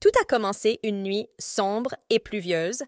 Tout a commencé une nuit sombre et pluvieuse.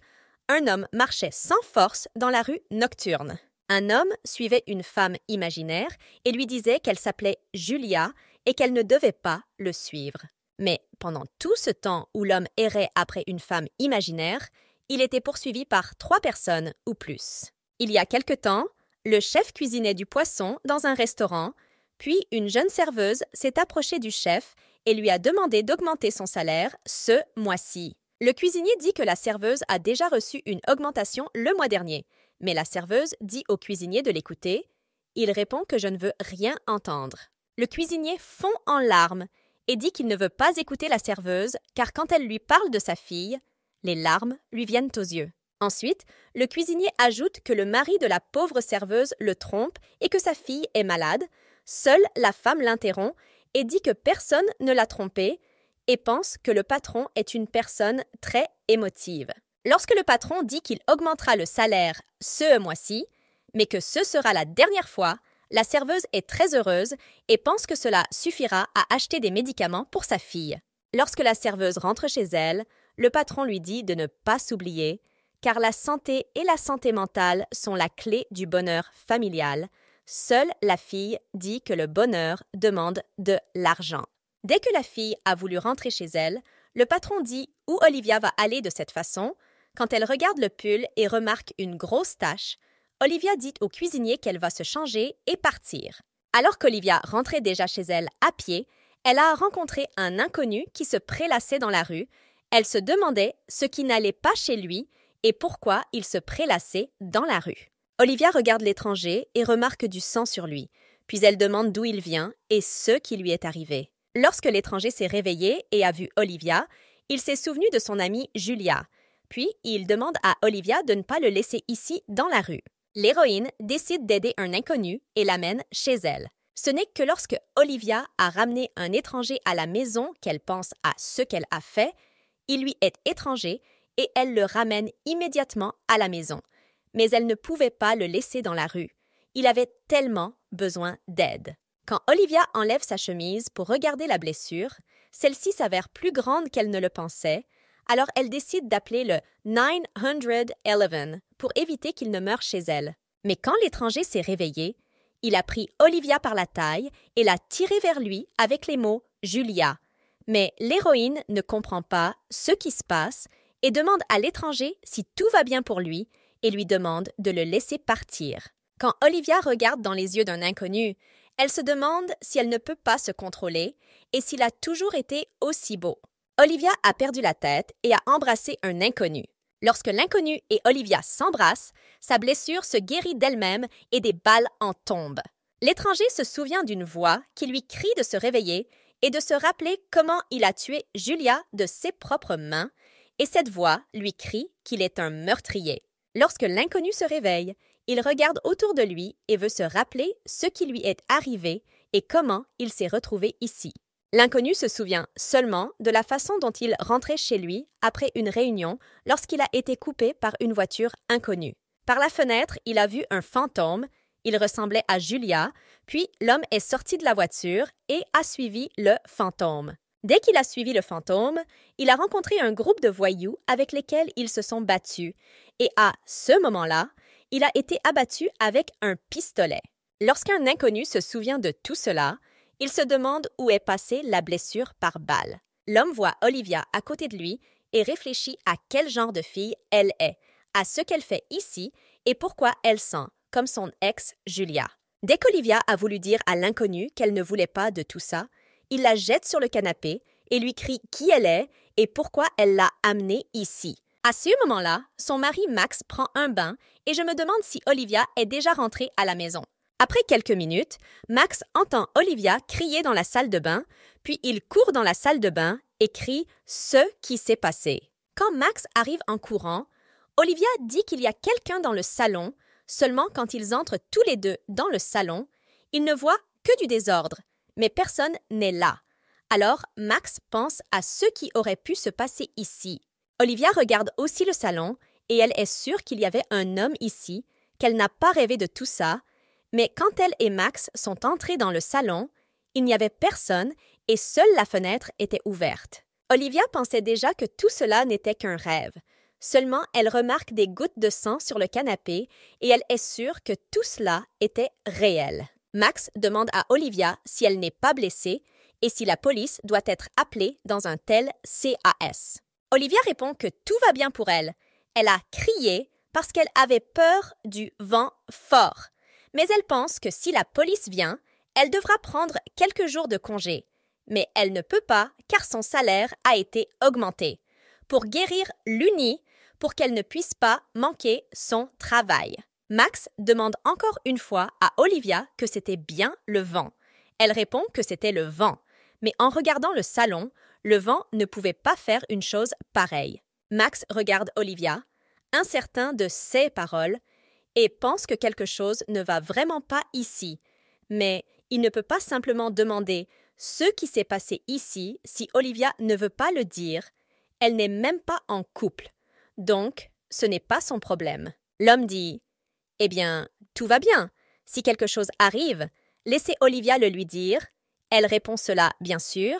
Un homme marchait sans force dans la rue nocturne. Un homme suivait une femme imaginaire et lui disait qu'elle s'appelait Julia et qu'elle ne devait pas le suivre. Mais pendant tout ce temps où l'homme errait après une femme imaginaire, il était poursuivi par trois personnes ou plus. Il y a quelque temps, le chef cuisinait du poisson dans un restaurant, puis une jeune serveuse s'est approchée du chef et lui a demandé d'augmenter son salaire ce mois-ci. Le cuisinier dit que la serveuse a déjà reçu une augmentation le mois dernier, mais la serveuse dit au cuisinier de l'écouter. Il répond que je ne veux rien entendre. Le cuisinier fond en larmes et dit qu'il ne veut pas écouter la serveuse car quand elle lui parle de sa fille, les larmes lui viennent aux yeux. Ensuite, le cuisinier ajoute que le mari de la pauvre serveuse le trompe et que sa fille est malade. Seule la femme l'interrompt et dit que personne ne l'a trompée et pense que le patron est une personne très émotive. Lorsque le patron dit qu'il augmentera le salaire ce mois-ci, mais que ce sera la dernière fois, la serveuse est très heureuse et pense que cela suffira à acheter des médicaments pour sa fille. Lorsque la serveuse rentre chez elle, le patron lui dit de ne pas s'oublier, car la santé et la santé mentale sont la clé du bonheur familial, Seule la fille dit que le bonheur demande de l'argent. Dès que la fille a voulu rentrer chez elle, le patron dit où Olivia va aller de cette façon. Quand elle regarde le pull et remarque une grosse tache, Olivia dit au cuisinier qu'elle va se changer et partir. Alors qu'Olivia rentrait déjà chez elle à pied, elle a rencontré un inconnu qui se prélassait dans la rue. Elle se demandait ce qui n'allait pas chez lui et pourquoi il se prélassait dans la rue. Olivia regarde l'étranger et remarque du sang sur lui, puis elle demande d'où il vient et ce qui lui est arrivé. Lorsque l'étranger s'est réveillé et a vu Olivia, il s'est souvenu de son amie Julia, puis il demande à Olivia de ne pas le laisser ici dans la rue. L'héroïne décide d'aider un inconnu et l'amène chez elle. Ce n'est que lorsque Olivia a ramené un étranger à la maison qu'elle pense à ce qu'elle a fait, il lui est étranger et elle le ramène immédiatement à la maison mais elle ne pouvait pas le laisser dans la rue. Il avait tellement besoin d'aide. Quand Olivia enlève sa chemise pour regarder la blessure, celle-ci s'avère plus grande qu'elle ne le pensait, alors elle décide d'appeler le 911 pour éviter qu'il ne meure chez elle. Mais quand l'étranger s'est réveillé, il a pris Olivia par la taille et l'a tirée vers lui avec les mots Julia. Mais l'héroïne ne comprend pas ce qui se passe et demande à l'étranger si tout va bien pour lui, et lui demande de le laisser partir. Quand Olivia regarde dans les yeux d'un inconnu, elle se demande si elle ne peut pas se contrôler et s'il a toujours été aussi beau. Olivia a perdu la tête et a embrassé un inconnu. Lorsque l'inconnu et Olivia s'embrassent, sa blessure se guérit d'elle-même et des balles en tombent. L'étranger se souvient d'une voix qui lui crie de se réveiller et de se rappeler comment il a tué Julia de ses propres mains, et cette voix lui crie qu'il est un meurtrier. Lorsque l'inconnu se réveille, il regarde autour de lui et veut se rappeler ce qui lui est arrivé et comment il s'est retrouvé ici. L'inconnu se souvient seulement de la façon dont il rentrait chez lui après une réunion lorsqu'il a été coupé par une voiture inconnue. Par la fenêtre, il a vu un fantôme, il ressemblait à Julia, puis l'homme est sorti de la voiture et a suivi le fantôme. Dès qu'il a suivi le fantôme, il a rencontré un groupe de voyous avec lesquels ils se sont battus, et à ce moment-là, il a été abattu avec un pistolet. Lorsqu'un inconnu se souvient de tout cela, il se demande où est passée la blessure par balle. L'homme voit Olivia à côté de lui et réfléchit à quel genre de fille elle est, à ce qu'elle fait ici et pourquoi elle sent, comme son ex Julia. Dès qu'Olivia a voulu dire à l'inconnu qu'elle ne voulait pas de tout ça, il la jette sur le canapé et lui crie qui elle est et pourquoi elle l'a amenée ici. À ce moment-là, son mari Max prend un bain et je me demande si Olivia est déjà rentrée à la maison. Après quelques minutes, Max entend Olivia crier dans la salle de bain, puis il court dans la salle de bain et crie ce qui s'est passé. Quand Max arrive en courant, Olivia dit qu'il y a quelqu'un dans le salon, seulement quand ils entrent tous les deux dans le salon, ils ne voient que du désordre, mais personne n'est là. Alors Max pense à ce qui aurait pu se passer ici. Olivia regarde aussi le salon et elle est sûre qu'il y avait un homme ici, qu'elle n'a pas rêvé de tout ça, mais quand elle et Max sont entrés dans le salon, il n'y avait personne et seule la fenêtre était ouverte. Olivia pensait déjà que tout cela n'était qu'un rêve. Seulement, elle remarque des gouttes de sang sur le canapé et elle est sûre que tout cela était réel. Max demande à Olivia si elle n'est pas blessée et si la police doit être appelée dans un tel CAS. Olivia répond que tout va bien pour elle. Elle a crié parce qu'elle avait peur du vent fort. Mais elle pense que si la police vient, elle devra prendre quelques jours de congé. Mais elle ne peut pas car son salaire a été augmenté. Pour guérir l'Uni, pour qu'elle ne puisse pas manquer son travail. Max demande encore une fois à Olivia que c'était bien le vent. Elle répond que c'était le vent. Mais en regardant le salon, le vent ne pouvait pas faire une chose pareille. Max regarde Olivia, incertain de ses paroles, et pense que quelque chose ne va vraiment pas ici. Mais il ne peut pas simplement demander ce qui s'est passé ici si Olivia ne veut pas le dire. Elle n'est même pas en couple. Donc, ce n'est pas son problème. L'homme dit Eh bien, tout va bien. Si quelque chose arrive, laissez Olivia le lui dire. Elle répond cela, bien sûr,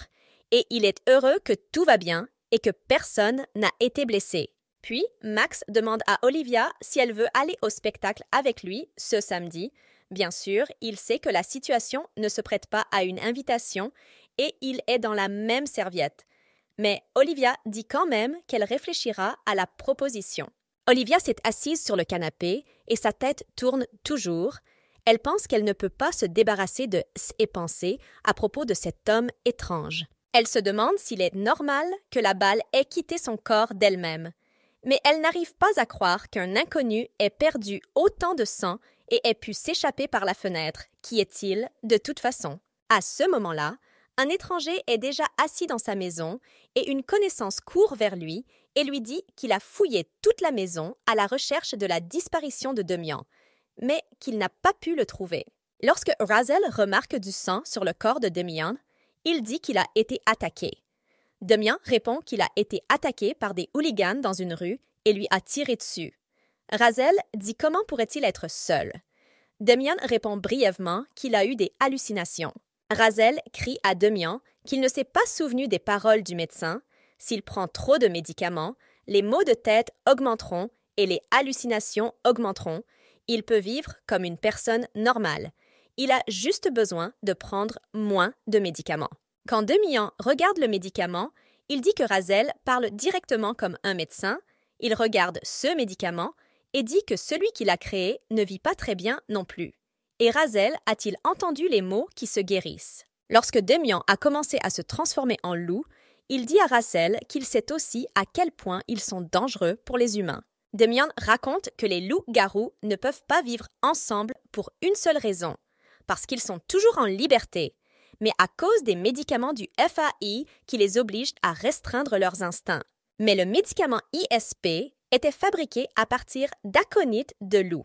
et il est heureux que tout va bien et que personne n'a été blessé. Puis, Max demande à Olivia si elle veut aller au spectacle avec lui ce samedi. Bien sûr, il sait que la situation ne se prête pas à une invitation et il est dans la même serviette. Mais Olivia dit quand même qu'elle réfléchira à la proposition. Olivia s'est assise sur le canapé et sa tête tourne toujours. Elle pense qu'elle ne peut pas se débarrasser de ses pensées à propos de cet homme étrange. Elle se demande s'il est normal que la balle ait quitté son corps d'elle-même, mais elle n'arrive pas à croire qu'un inconnu ait perdu autant de sang et ait pu s'échapper par la fenêtre. Qui est-il, de toute façon À ce moment-là, un étranger est déjà assis dans sa maison et une connaissance court vers lui et lui dit qu'il a fouillé toute la maison à la recherche de la disparition de Demian, mais qu'il n'a pas pu le trouver. Lorsque Razel remarque du sang sur le corps de Demian, il dit qu'il a été attaqué. Demian répond qu'il a été attaqué par des hooligans dans une rue et lui a tiré dessus. Razel dit comment pourrait-il être seul. Demian répond brièvement qu'il a eu des hallucinations. Razel crie à Demian qu'il ne s'est pas souvenu des paroles du médecin. S'il prend trop de médicaments, les maux de tête augmenteront et les hallucinations augmenteront. Il peut vivre comme une personne normale il a juste besoin de prendre moins de médicaments. Quand Demian regarde le médicament, il dit que Razel parle directement comme un médecin, il regarde ce médicament et dit que celui qui l'a créé ne vit pas très bien non plus. Et Razel a-t-il entendu les mots qui se guérissent Lorsque Demian a commencé à se transformer en loup, il dit à Razel qu'il sait aussi à quel point ils sont dangereux pour les humains. Demian raconte que les loups-garous ne peuvent pas vivre ensemble pour une seule raison, parce qu'ils sont toujours en liberté, mais à cause des médicaments du FAI qui les obligent à restreindre leurs instincts. Mais le médicament ISP était fabriqué à partir d'aconites de loup,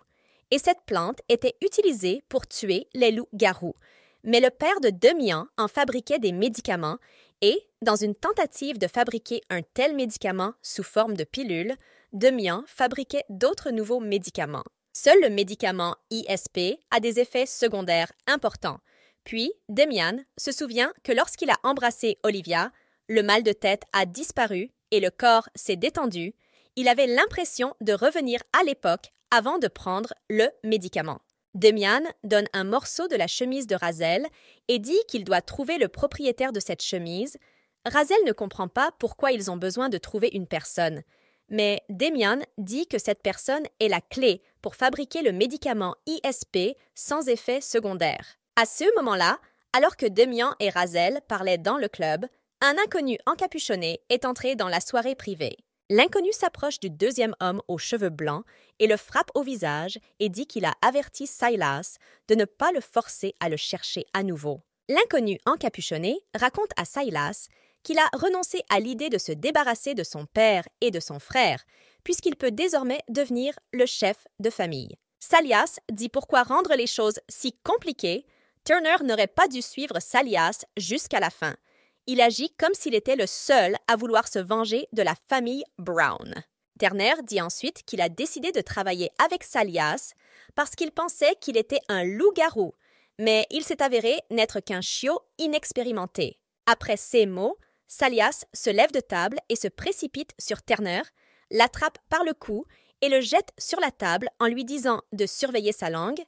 et cette plante était utilisée pour tuer les loups-garous. Mais le père de Demian en fabriquait des médicaments et, dans une tentative de fabriquer un tel médicament sous forme de pilule, Demian fabriquait d'autres nouveaux médicaments. Seul le médicament ISP a des effets secondaires importants. Puis, Demian se souvient que lorsqu'il a embrassé Olivia, le mal de tête a disparu et le corps s'est détendu. Il avait l'impression de revenir à l'époque avant de prendre le médicament. Demian donne un morceau de la chemise de Razel et dit qu'il doit trouver le propriétaire de cette chemise. Razel ne comprend pas pourquoi ils ont besoin de trouver une personne. Mais Demian dit que cette personne est la clé pour fabriquer le médicament ISP sans effet secondaire. À ce moment-là, alors que Demian et Razel parlaient dans le club, un inconnu encapuchonné est entré dans la soirée privée. L'inconnu s'approche du deuxième homme aux cheveux blancs et le frappe au visage et dit qu'il a averti Silas de ne pas le forcer à le chercher à nouveau. L'inconnu encapuchonné raconte à Silas qu'il a renoncé à l'idée de se débarrasser de son père et de son frère, puisqu'il peut désormais devenir le chef de famille. Salias dit pourquoi rendre les choses si compliquées, Turner n'aurait pas dû suivre Salias jusqu'à la fin. Il agit comme s'il était le seul à vouloir se venger de la famille Brown. Turner dit ensuite qu'il a décidé de travailler avec Salias parce qu'il pensait qu'il était un loup-garou, mais il s'est avéré n'être qu'un chiot inexpérimenté. Après ces mots, Salias se lève de table et se précipite sur Turner, l'attrape par le cou et le jette sur la table en lui disant de surveiller sa langue.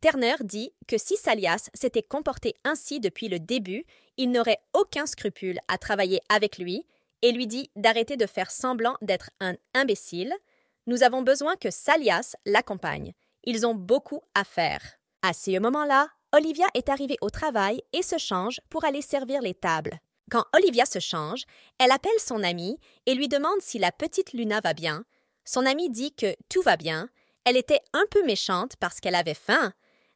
Turner dit que si Salias s'était comporté ainsi depuis le début, il n'aurait aucun scrupule à travailler avec lui et lui dit d'arrêter de faire semblant d'être un imbécile. Nous avons besoin que Salias l'accompagne. Ils ont beaucoup à faire. À ce moment-là, Olivia est arrivée au travail et se change pour aller servir les tables. Quand Olivia se change, elle appelle son amie et lui demande si la petite Luna va bien. Son amie dit que tout va bien, elle était un peu méchante parce qu'elle avait faim,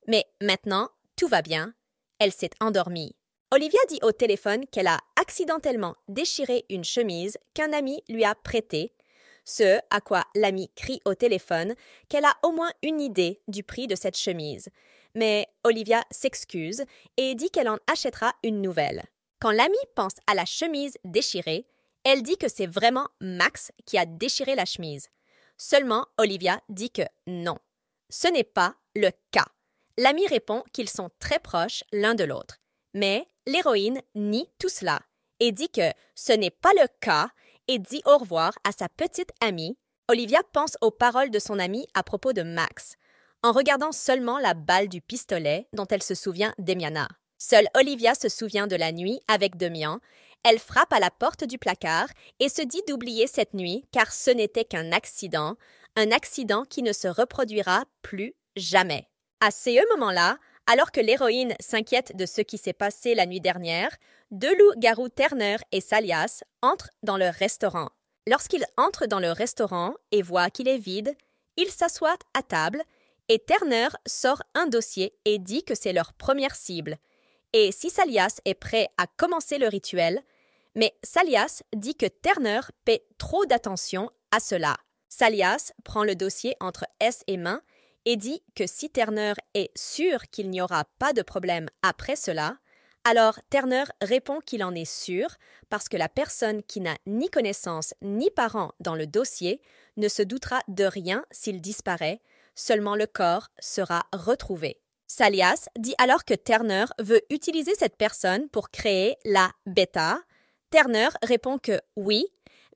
mais maintenant tout va bien, elle s'est endormie. Olivia dit au téléphone qu'elle a accidentellement déchiré une chemise qu'un ami lui a prêtée, ce à quoi l'ami crie au téléphone qu'elle a au moins une idée du prix de cette chemise. Mais Olivia s'excuse et dit qu'elle en achètera une nouvelle. Quand l'ami pense à la chemise déchirée, elle dit que c'est vraiment Max qui a déchiré la chemise. Seulement, Olivia dit que non. Ce n'est pas le cas. L'ami répond qu'ils sont très proches l'un de l'autre. Mais l'héroïne nie tout cela et dit que ce n'est pas le cas et dit au revoir à sa petite amie. Olivia pense aux paroles de son amie à propos de Max, en regardant seulement la balle du pistolet dont elle se souvient d'Emiana. Seule Olivia se souvient de la nuit avec Demian. Elle frappe à la porte du placard et se dit d'oublier cette nuit car ce n'était qu'un accident, un accident qui ne se reproduira plus jamais. À ce moments là alors que l'héroïne s'inquiète de ce qui s'est passé la nuit dernière, deux loups-garous Turner et Salias entrent dans leur restaurant. Lorsqu'ils entrent dans le restaurant et voient qu'il est vide, ils s'assoient à table et Turner sort un dossier et dit que c'est leur première cible – et si Salias est prêt à commencer le rituel, mais Salias dit que Turner paie trop d'attention à cela. Salias prend le dossier entre S et main et dit que si Turner est sûr qu'il n'y aura pas de problème après cela, alors Turner répond qu'il en est sûr parce que la personne qui n'a ni connaissance ni parents dans le dossier ne se doutera de rien s'il disparaît, seulement le corps sera retrouvé. Salias dit alors que Turner veut utiliser cette personne pour créer la bêta. Turner répond que oui,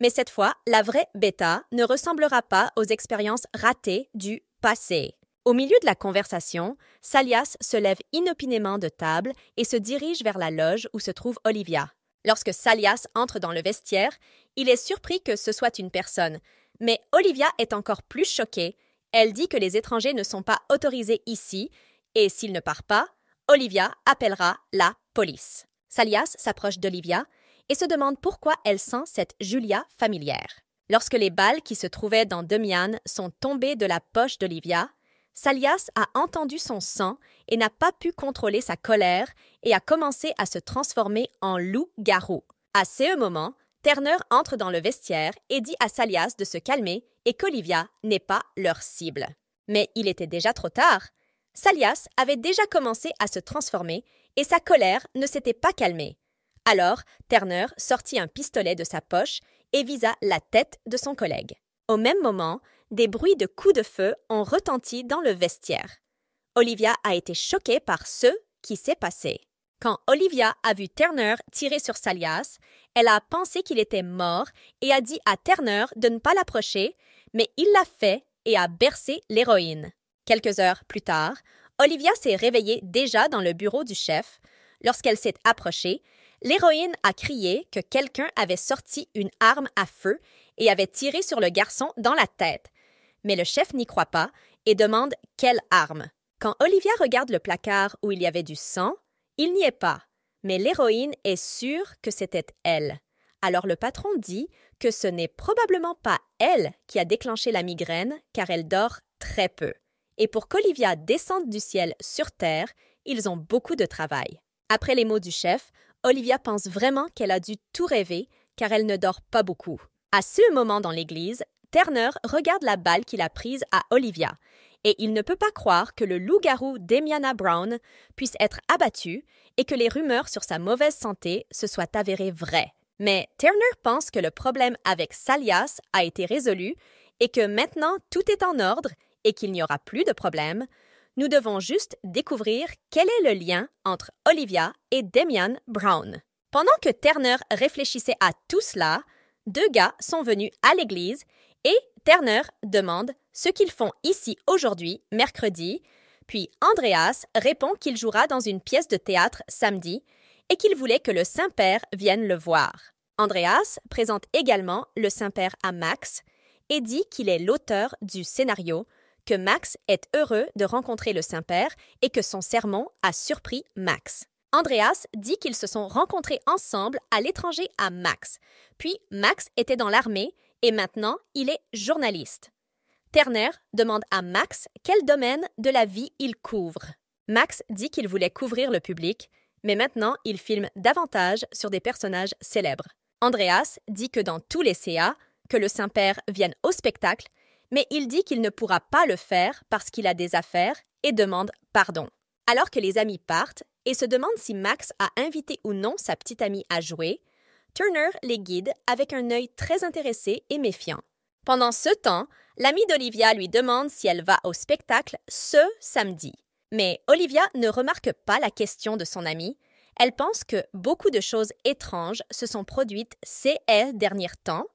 mais cette fois, la vraie bêta ne ressemblera pas aux expériences ratées du passé. Au milieu de la conversation, Salias se lève inopinément de table et se dirige vers la loge où se trouve Olivia. Lorsque Salias entre dans le vestiaire, il est surpris que ce soit une personne. Mais Olivia est encore plus choquée. Elle dit que les étrangers ne sont pas autorisés ici et s'il ne part pas, Olivia appellera la police. Salias s'approche d'Olivia et se demande pourquoi elle sent cette Julia familière. Lorsque les balles qui se trouvaient dans Demian sont tombées de la poche d'Olivia, Salias a entendu son sang et n'a pas pu contrôler sa colère et a commencé à se transformer en loup-garou. À ce moment, Turner entre dans le vestiaire et dit à Salias de se calmer et qu'Olivia n'est pas leur cible. Mais il était déjà trop tard. Salias avait déjà commencé à se transformer et sa colère ne s'était pas calmée. Alors, Turner sortit un pistolet de sa poche et visa la tête de son collègue. Au même moment, des bruits de coups de feu ont retenti dans le vestiaire. Olivia a été choquée par ce qui s'est passé. Quand Olivia a vu Turner tirer sur Salias, elle a pensé qu'il était mort et a dit à Turner de ne pas l'approcher, mais il l'a fait et a bercé l'héroïne. Quelques heures plus tard, Olivia s'est réveillée déjà dans le bureau du chef. Lorsqu'elle s'est approchée, l'héroïne a crié que quelqu'un avait sorti une arme à feu et avait tiré sur le garçon dans la tête. Mais le chef n'y croit pas et demande quelle arme. Quand Olivia regarde le placard où il y avait du sang, il n'y est pas, mais l'héroïne est sûre que c'était elle. Alors le patron dit que ce n'est probablement pas elle qui a déclenché la migraine car elle dort très peu et pour qu'Olivia descende du ciel sur Terre, ils ont beaucoup de travail. Après les mots du chef, Olivia pense vraiment qu'elle a dû tout rêver, car elle ne dort pas beaucoup. À ce moment dans l'église, Turner regarde la balle qu'il a prise à Olivia, et il ne peut pas croire que le loup-garou Demiana Brown puisse être abattu et que les rumeurs sur sa mauvaise santé se soient avérées vraies. Mais Turner pense que le problème avec Salias a été résolu et que maintenant tout est en ordre et qu'il n'y aura plus de problème, nous devons juste découvrir quel est le lien entre Olivia et Damian Brown. Pendant que Turner réfléchissait à tout cela, deux gars sont venus à l'église et Turner demande ce qu'ils font ici aujourd'hui, mercredi, puis Andreas répond qu'il jouera dans une pièce de théâtre samedi et qu'il voulait que le Saint-Père vienne le voir. Andreas présente également le Saint-Père à Max et dit qu'il est l'auteur du scénario que Max est heureux de rencontrer le Saint-Père et que son sermon a surpris Max. Andreas dit qu'ils se sont rencontrés ensemble à l'étranger à Max. Puis Max était dans l'armée et maintenant il est journaliste. Turner demande à Max quel domaine de la vie il couvre. Max dit qu'il voulait couvrir le public, mais maintenant il filme davantage sur des personnages célèbres. Andreas dit que dans tous les CA, que le Saint-Père vienne au spectacle, mais il dit qu'il ne pourra pas le faire parce qu'il a des affaires et demande pardon. Alors que les amis partent et se demandent si Max a invité ou non sa petite amie à jouer, Turner les guide avec un œil très intéressé et méfiant. Pendant ce temps, l'amie d'Olivia lui demande si elle va au spectacle ce samedi. Mais Olivia ne remarque pas la question de son amie. Elle pense que beaucoup de choses étranges se sont produites ces derniers temps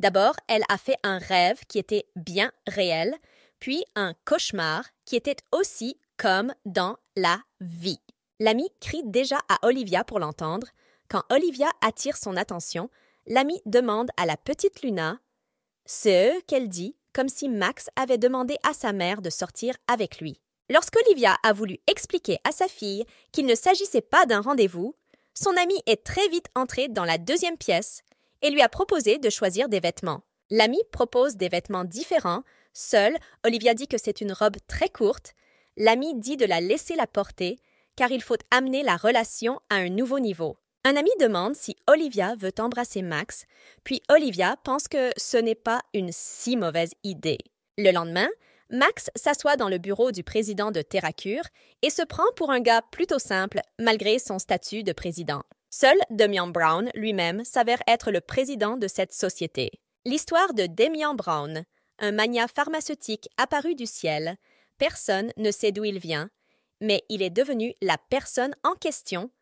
D'abord, elle a fait un rêve qui était bien réel, puis un cauchemar qui était aussi comme dans la vie. L'ami crie déjà à Olivia pour l'entendre. Quand Olivia attire son attention, l'ami demande à la petite Luna ce qu'elle dit, comme si Max avait demandé à sa mère de sortir avec lui. Lorsqu'Olivia a voulu expliquer à sa fille qu'il ne s'agissait pas d'un rendez-vous, son ami est très vite entré dans la deuxième pièce et lui a proposé de choisir des vêtements. L'ami propose des vêtements différents. Seul, Olivia dit que c'est une robe très courte. L'ami dit de la laisser la porter, car il faut amener la relation à un nouveau niveau. Un ami demande si Olivia veut embrasser Max, puis Olivia pense que ce n'est pas une si mauvaise idée. Le lendemain, Max s'assoit dans le bureau du président de Terracure et se prend pour un gars plutôt simple malgré son statut de président. Seul Demian Brown lui-même s'avère être le président de cette société. L'histoire de Demian Brown, un magnat pharmaceutique apparu du ciel, personne ne sait d'où il vient, mais il est devenu la personne en question.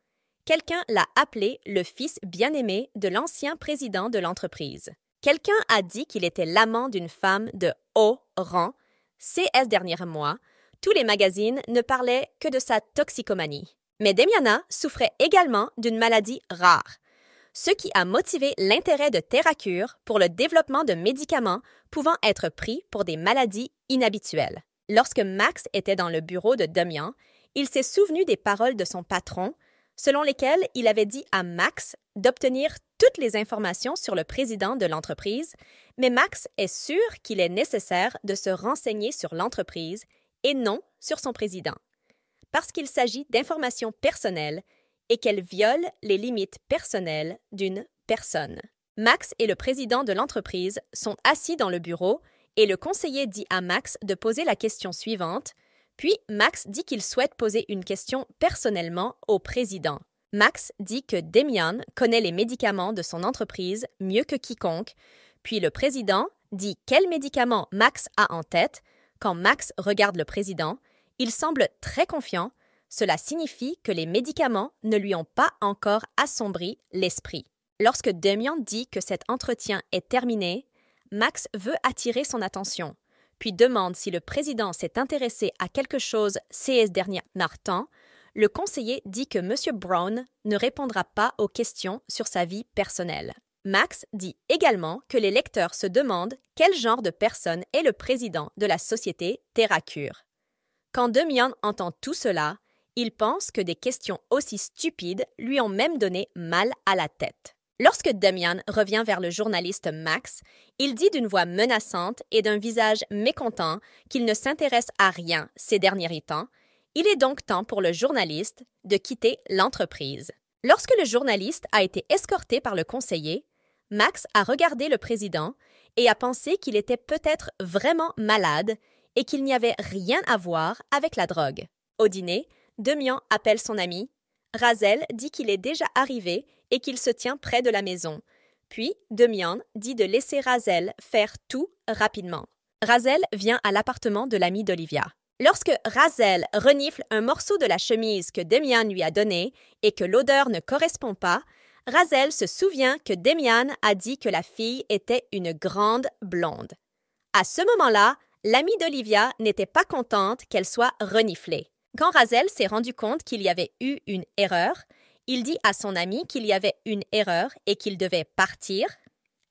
Quelqu'un l'a appelé le fils bien-aimé de l'ancien président de l'entreprise. Quelqu'un a dit qu'il était l'amant d'une femme de haut rang. Ces derniers mois, tous les magazines ne parlaient que de sa toxicomanie. Mais Demiana souffrait également d'une maladie rare, ce qui a motivé l'intérêt de Terracure pour le développement de médicaments pouvant être pris pour des maladies inhabituelles. Lorsque Max était dans le bureau de Demian, il s'est souvenu des paroles de son patron, selon lesquelles il avait dit à Max d'obtenir toutes les informations sur le président de l'entreprise, mais Max est sûr qu'il est nécessaire de se renseigner sur l'entreprise et non sur son président parce qu'il s'agit d'informations personnelles et qu'elles violent les limites personnelles d'une personne. Max et le président de l'entreprise sont assis dans le bureau et le conseiller dit à Max de poser la question suivante, puis Max dit qu'il souhaite poser une question personnellement au président. Max dit que Demian connaît les médicaments de son entreprise mieux que quiconque, puis le président dit quels médicaments Max a en tête quand Max regarde le président, il semble très confiant, cela signifie que les médicaments ne lui ont pas encore assombri l'esprit. Lorsque Demian dit que cet entretien est terminé, Max veut attirer son attention, puis demande si le président s'est intéressé à quelque chose ce dernier Martin, Le conseiller dit que M. Brown ne répondra pas aux questions sur sa vie personnelle. Max dit également que les lecteurs se demandent quel genre de personne est le président de la société Terracure. Quand Damian entend tout cela, il pense que des questions aussi stupides lui ont même donné mal à la tête. Lorsque Damian revient vers le journaliste Max, il dit d'une voix menaçante et d'un visage mécontent qu'il ne s'intéresse à rien ces derniers temps. Il est donc temps pour le journaliste de quitter l'entreprise. Lorsque le journaliste a été escorté par le conseiller, Max a regardé le président et a pensé qu'il était peut-être vraiment malade et qu'il n'y avait rien à voir avec la drogue. Au dîner, Demian appelle son ami. Razel dit qu'il est déjà arrivé et qu'il se tient près de la maison. Puis, Demian dit de laisser Razel faire tout rapidement. Razel vient à l'appartement de l'ami d'Olivia. Lorsque Razel renifle un morceau de la chemise que Demian lui a donnée et que l'odeur ne correspond pas, Razel se souvient que Demian a dit que la fille était une grande blonde. À ce moment-là, L'amie d'Olivia n'était pas contente qu'elle soit reniflée. Quand Razel s'est rendu compte qu'il y avait eu une erreur, il dit à son ami qu'il y avait une erreur et qu'il devait partir.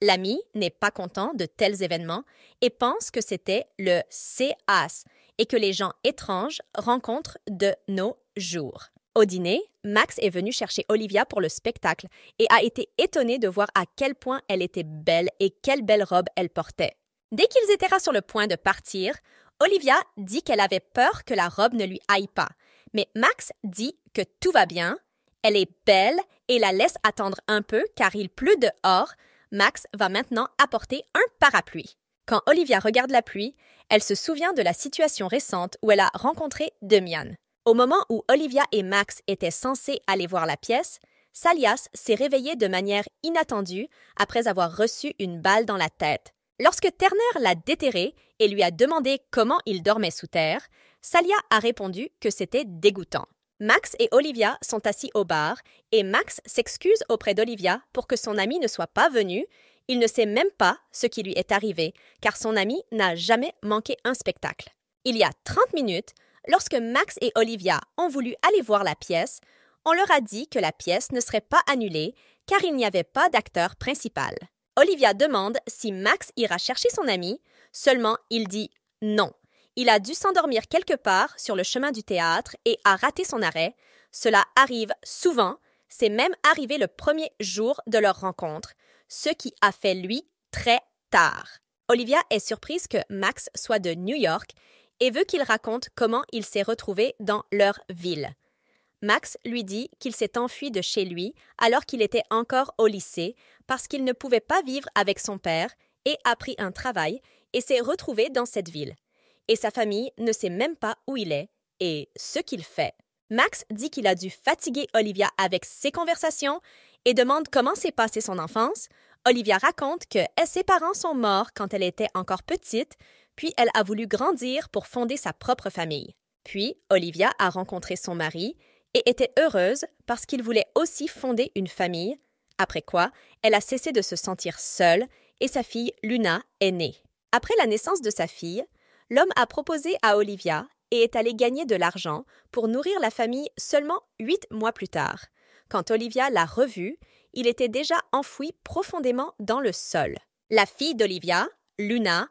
L'ami n'est pas content de tels événements et pense que c'était le CAS et que les gens étranges rencontrent de nos jours. Au dîner, Max est venu chercher Olivia pour le spectacle et a été étonné de voir à quel point elle était belle et quelle belle robe elle portait. Dès qu'ils étaient sur le point de partir, Olivia dit qu'elle avait peur que la robe ne lui aille pas, mais Max dit que tout va bien, elle est belle et la laisse attendre un peu car il pleut dehors. Max va maintenant apporter un parapluie. Quand Olivia regarde la pluie, elle se souvient de la situation récente où elle a rencontré Demian. Au moment où Olivia et Max étaient censés aller voir la pièce, Salias s'est réveillé de manière inattendue après avoir reçu une balle dans la tête. Lorsque Turner l'a déterré et lui a demandé comment il dormait sous terre, Salia a répondu que c'était dégoûtant. Max et Olivia sont assis au bar et Max s'excuse auprès d'Olivia pour que son ami ne soit pas venu. Il ne sait même pas ce qui lui est arrivé car son ami n'a jamais manqué un spectacle. Il y a 30 minutes, lorsque Max et Olivia ont voulu aller voir la pièce, on leur a dit que la pièce ne serait pas annulée car il n'y avait pas d'acteur principal. Olivia demande si Max ira chercher son ami, seulement il dit non. Il a dû s'endormir quelque part sur le chemin du théâtre et a raté son arrêt. Cela arrive souvent, c'est même arrivé le premier jour de leur rencontre, ce qui a fait lui très tard. Olivia est surprise que Max soit de New York et veut qu'il raconte comment il s'est retrouvé dans leur ville. Max lui dit qu'il s'est enfui de chez lui alors qu'il était encore au lycée parce qu'il ne pouvait pas vivre avec son père et a pris un travail et s'est retrouvé dans cette ville. Et sa famille ne sait même pas où il est et ce qu'il fait. Max dit qu'il a dû fatiguer Olivia avec ses conversations et demande comment s'est passée son enfance. Olivia raconte que eh, ses parents sont morts quand elle était encore petite, puis elle a voulu grandir pour fonder sa propre famille. Puis Olivia a rencontré son mari, et était heureuse parce qu'il voulait aussi fonder une famille, après quoi elle a cessé de se sentir seule et sa fille Luna est née. Après la naissance de sa fille, l'homme a proposé à Olivia et est allé gagner de l'argent pour nourrir la famille seulement huit mois plus tard. Quand Olivia l'a revue, il était déjà enfoui profondément dans le sol. La fille d'Olivia, Luna,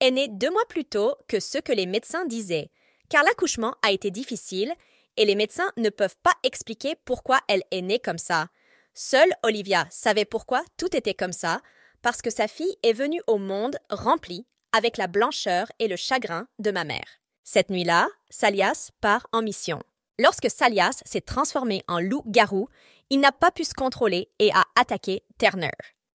est née deux mois plus tôt que ce que les médecins disaient, car l'accouchement a été difficile et les médecins ne peuvent pas expliquer pourquoi elle est née comme ça. Seule Olivia savait pourquoi tout était comme ça, parce que sa fille est venue au monde remplie avec la blancheur et le chagrin de ma mère. Cette nuit-là, Salias part en mission. Lorsque Salias s'est transformé en loup-garou, il n'a pas pu se contrôler et a attaqué Turner.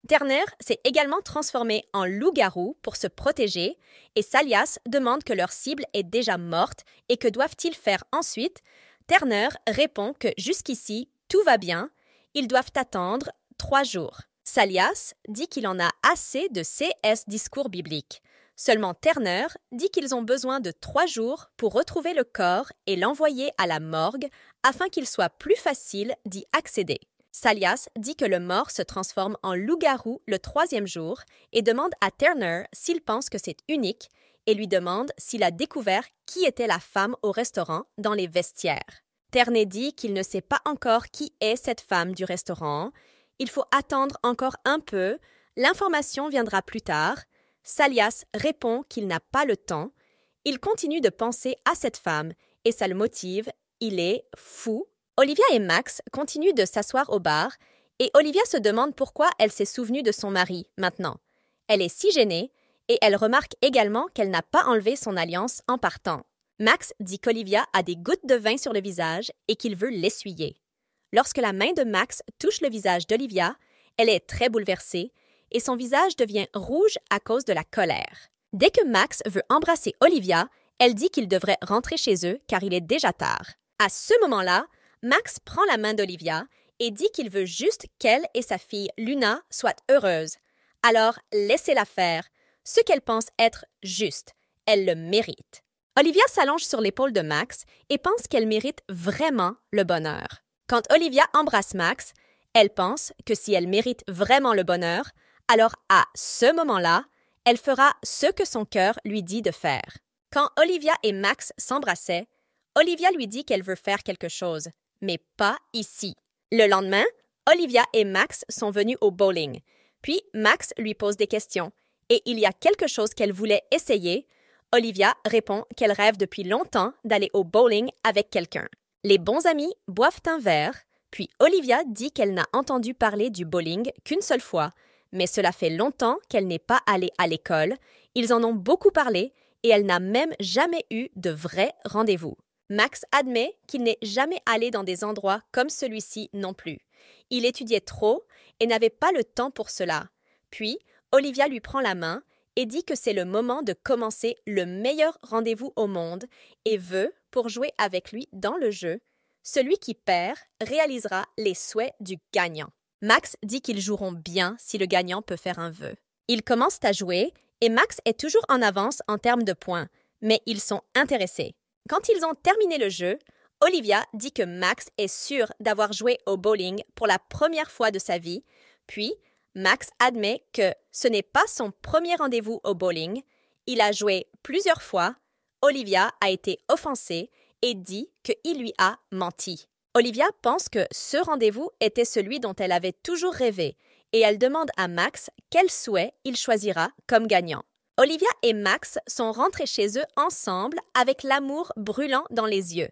Turner s'est également transformé en loup-garou pour se protéger et Salias demande que leur cible est déjà morte et que doivent-ils faire ensuite Turner répond que jusqu'ici, tout va bien, ils doivent attendre trois jours. Salias dit qu'il en a assez de CS discours bibliques. Seulement Turner dit qu'ils ont besoin de trois jours pour retrouver le corps et l'envoyer à la morgue afin qu'il soit plus facile d'y accéder. Salias dit que le mort se transforme en loup-garou le troisième jour et demande à Turner s'il pense que c'est unique et lui demande s'il a découvert qui était la femme au restaurant dans les vestiaires. Ternet dit qu'il ne sait pas encore qui est cette femme du restaurant. Il faut attendre encore un peu. L'information viendra plus tard. Salias répond qu'il n'a pas le temps. Il continue de penser à cette femme et ça le motive. Il est fou. Olivia et Max continuent de s'asseoir au bar et Olivia se demande pourquoi elle s'est souvenue de son mari maintenant. Elle est si gênée et elle remarque également qu'elle n'a pas enlevé son alliance en partant. Max dit qu'Olivia a des gouttes de vin sur le visage et qu'il veut l'essuyer. Lorsque la main de Max touche le visage d'Olivia, elle est très bouleversée et son visage devient rouge à cause de la colère. Dès que Max veut embrasser Olivia, elle dit qu'il devrait rentrer chez eux car il est déjà tard. À ce moment-là, Max prend la main d'Olivia et dit qu'il veut juste qu'elle et sa fille Luna soient heureuses. Alors laissez-la faire, ce qu'elle pense être juste. Elle le mérite. Olivia s'allonge sur l'épaule de Max et pense qu'elle mérite vraiment le bonheur. Quand Olivia embrasse Max, elle pense que si elle mérite vraiment le bonheur, alors à ce moment-là, elle fera ce que son cœur lui dit de faire. Quand Olivia et Max s'embrassaient, Olivia lui dit qu'elle veut faire quelque chose, mais pas ici. Le lendemain, Olivia et Max sont venus au bowling. Puis Max lui pose des questions et il y a quelque chose qu'elle voulait essayer, Olivia répond qu'elle rêve depuis longtemps d'aller au bowling avec quelqu'un. Les bons amis boivent un verre, puis Olivia dit qu'elle n'a entendu parler du bowling qu'une seule fois, mais cela fait longtemps qu'elle n'est pas allée à l'école, ils en ont beaucoup parlé et elle n'a même jamais eu de vrai rendez-vous. Max admet qu'il n'est jamais allé dans des endroits comme celui-ci non plus. Il étudiait trop et n'avait pas le temps pour cela. Puis, Olivia lui prend la main et dit que c'est le moment de commencer le meilleur rendez-vous au monde et veut, pour jouer avec lui dans le jeu, celui qui perd réalisera les souhaits du gagnant. Max dit qu'ils joueront bien si le gagnant peut faire un vœu. Ils commencent à jouer et Max est toujours en avance en termes de points, mais ils sont intéressés. Quand ils ont terminé le jeu, Olivia dit que Max est sûr d'avoir joué au bowling pour la première fois de sa vie, puis Max admet que ce n'est pas son premier rendez-vous au bowling. Il a joué plusieurs fois. Olivia a été offensée et dit qu'il lui a menti. Olivia pense que ce rendez-vous était celui dont elle avait toujours rêvé et elle demande à Max quel souhait il choisira comme gagnant. Olivia et Max sont rentrés chez eux ensemble avec l'amour brûlant dans les yeux.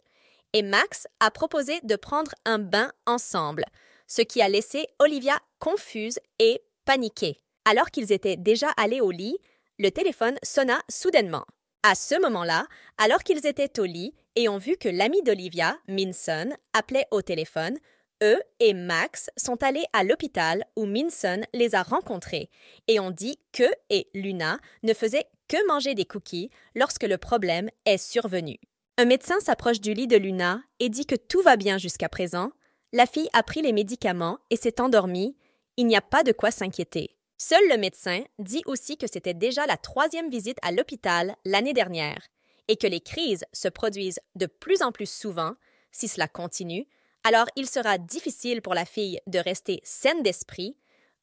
Et Max a proposé de prendre un bain ensemble, ce qui a laissé Olivia confuse et paniquée. Alors qu'ils étaient déjà allés au lit, le téléphone sonna soudainement. À ce moment-là, alors qu'ils étaient au lit et ont vu que l'ami d'Olivia, Minson, appelait au téléphone, eux et Max sont allés à l'hôpital où Minson les a rencontrés et ont dit que et Luna ne faisaient que manger des cookies lorsque le problème est survenu. Un médecin s'approche du lit de Luna et dit que tout va bien jusqu'à présent, la fille a pris les médicaments et s'est endormie. Il n'y a pas de quoi s'inquiéter. Seul le médecin dit aussi que c'était déjà la troisième visite à l'hôpital l'année dernière et que les crises se produisent de plus en plus souvent si cela continue, alors il sera difficile pour la fille de rester saine d'esprit.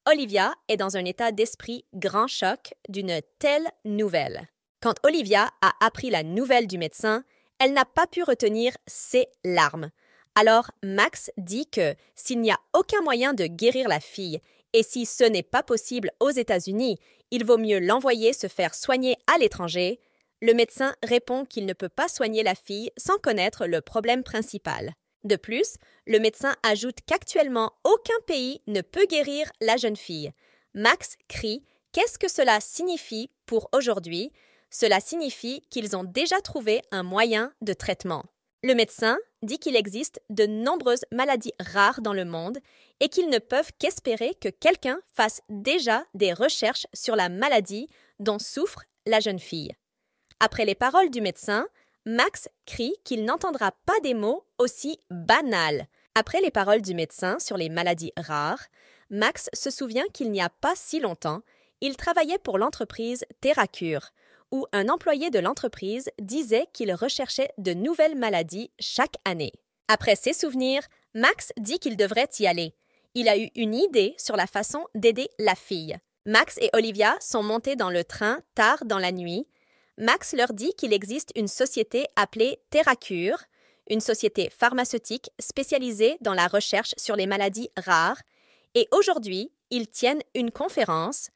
Olivia est dans un état d'esprit grand choc d'une telle nouvelle. Quand Olivia a appris la nouvelle du médecin, elle n'a pas pu retenir ses larmes. Alors Max dit que s'il n'y a aucun moyen de guérir la fille, et si ce n'est pas possible aux États-Unis, il vaut mieux l'envoyer se faire soigner à l'étranger. Le médecin répond qu'il ne peut pas soigner la fille sans connaître le problème principal. De plus, le médecin ajoute qu'actuellement aucun pays ne peut guérir la jeune fille. Max crie Qu'est-ce que cela signifie pour aujourd'hui Cela signifie qu'ils ont déjà trouvé un moyen de traitement. Le médecin dit qu'il existe de nombreuses maladies rares dans le monde et qu'ils ne peuvent qu'espérer que quelqu'un fasse déjà des recherches sur la maladie dont souffre la jeune fille. Après les paroles du médecin, Max crie qu'il n'entendra pas des mots aussi banals. Après les paroles du médecin sur les maladies rares, Max se souvient qu'il n'y a pas si longtemps, il travaillait pour l'entreprise Terracure, un employé de l'entreprise disait qu'il recherchait de nouvelles maladies chaque année. Après ses souvenirs, Max dit qu'il devrait y aller. Il a eu une idée sur la façon d'aider la fille. Max et Olivia sont montés dans le train tard dans la nuit. Max leur dit qu'il existe une société appelée Terracure, une société pharmaceutique spécialisée dans la recherche sur les maladies rares, et aujourd'hui, ils tiennent une conférence.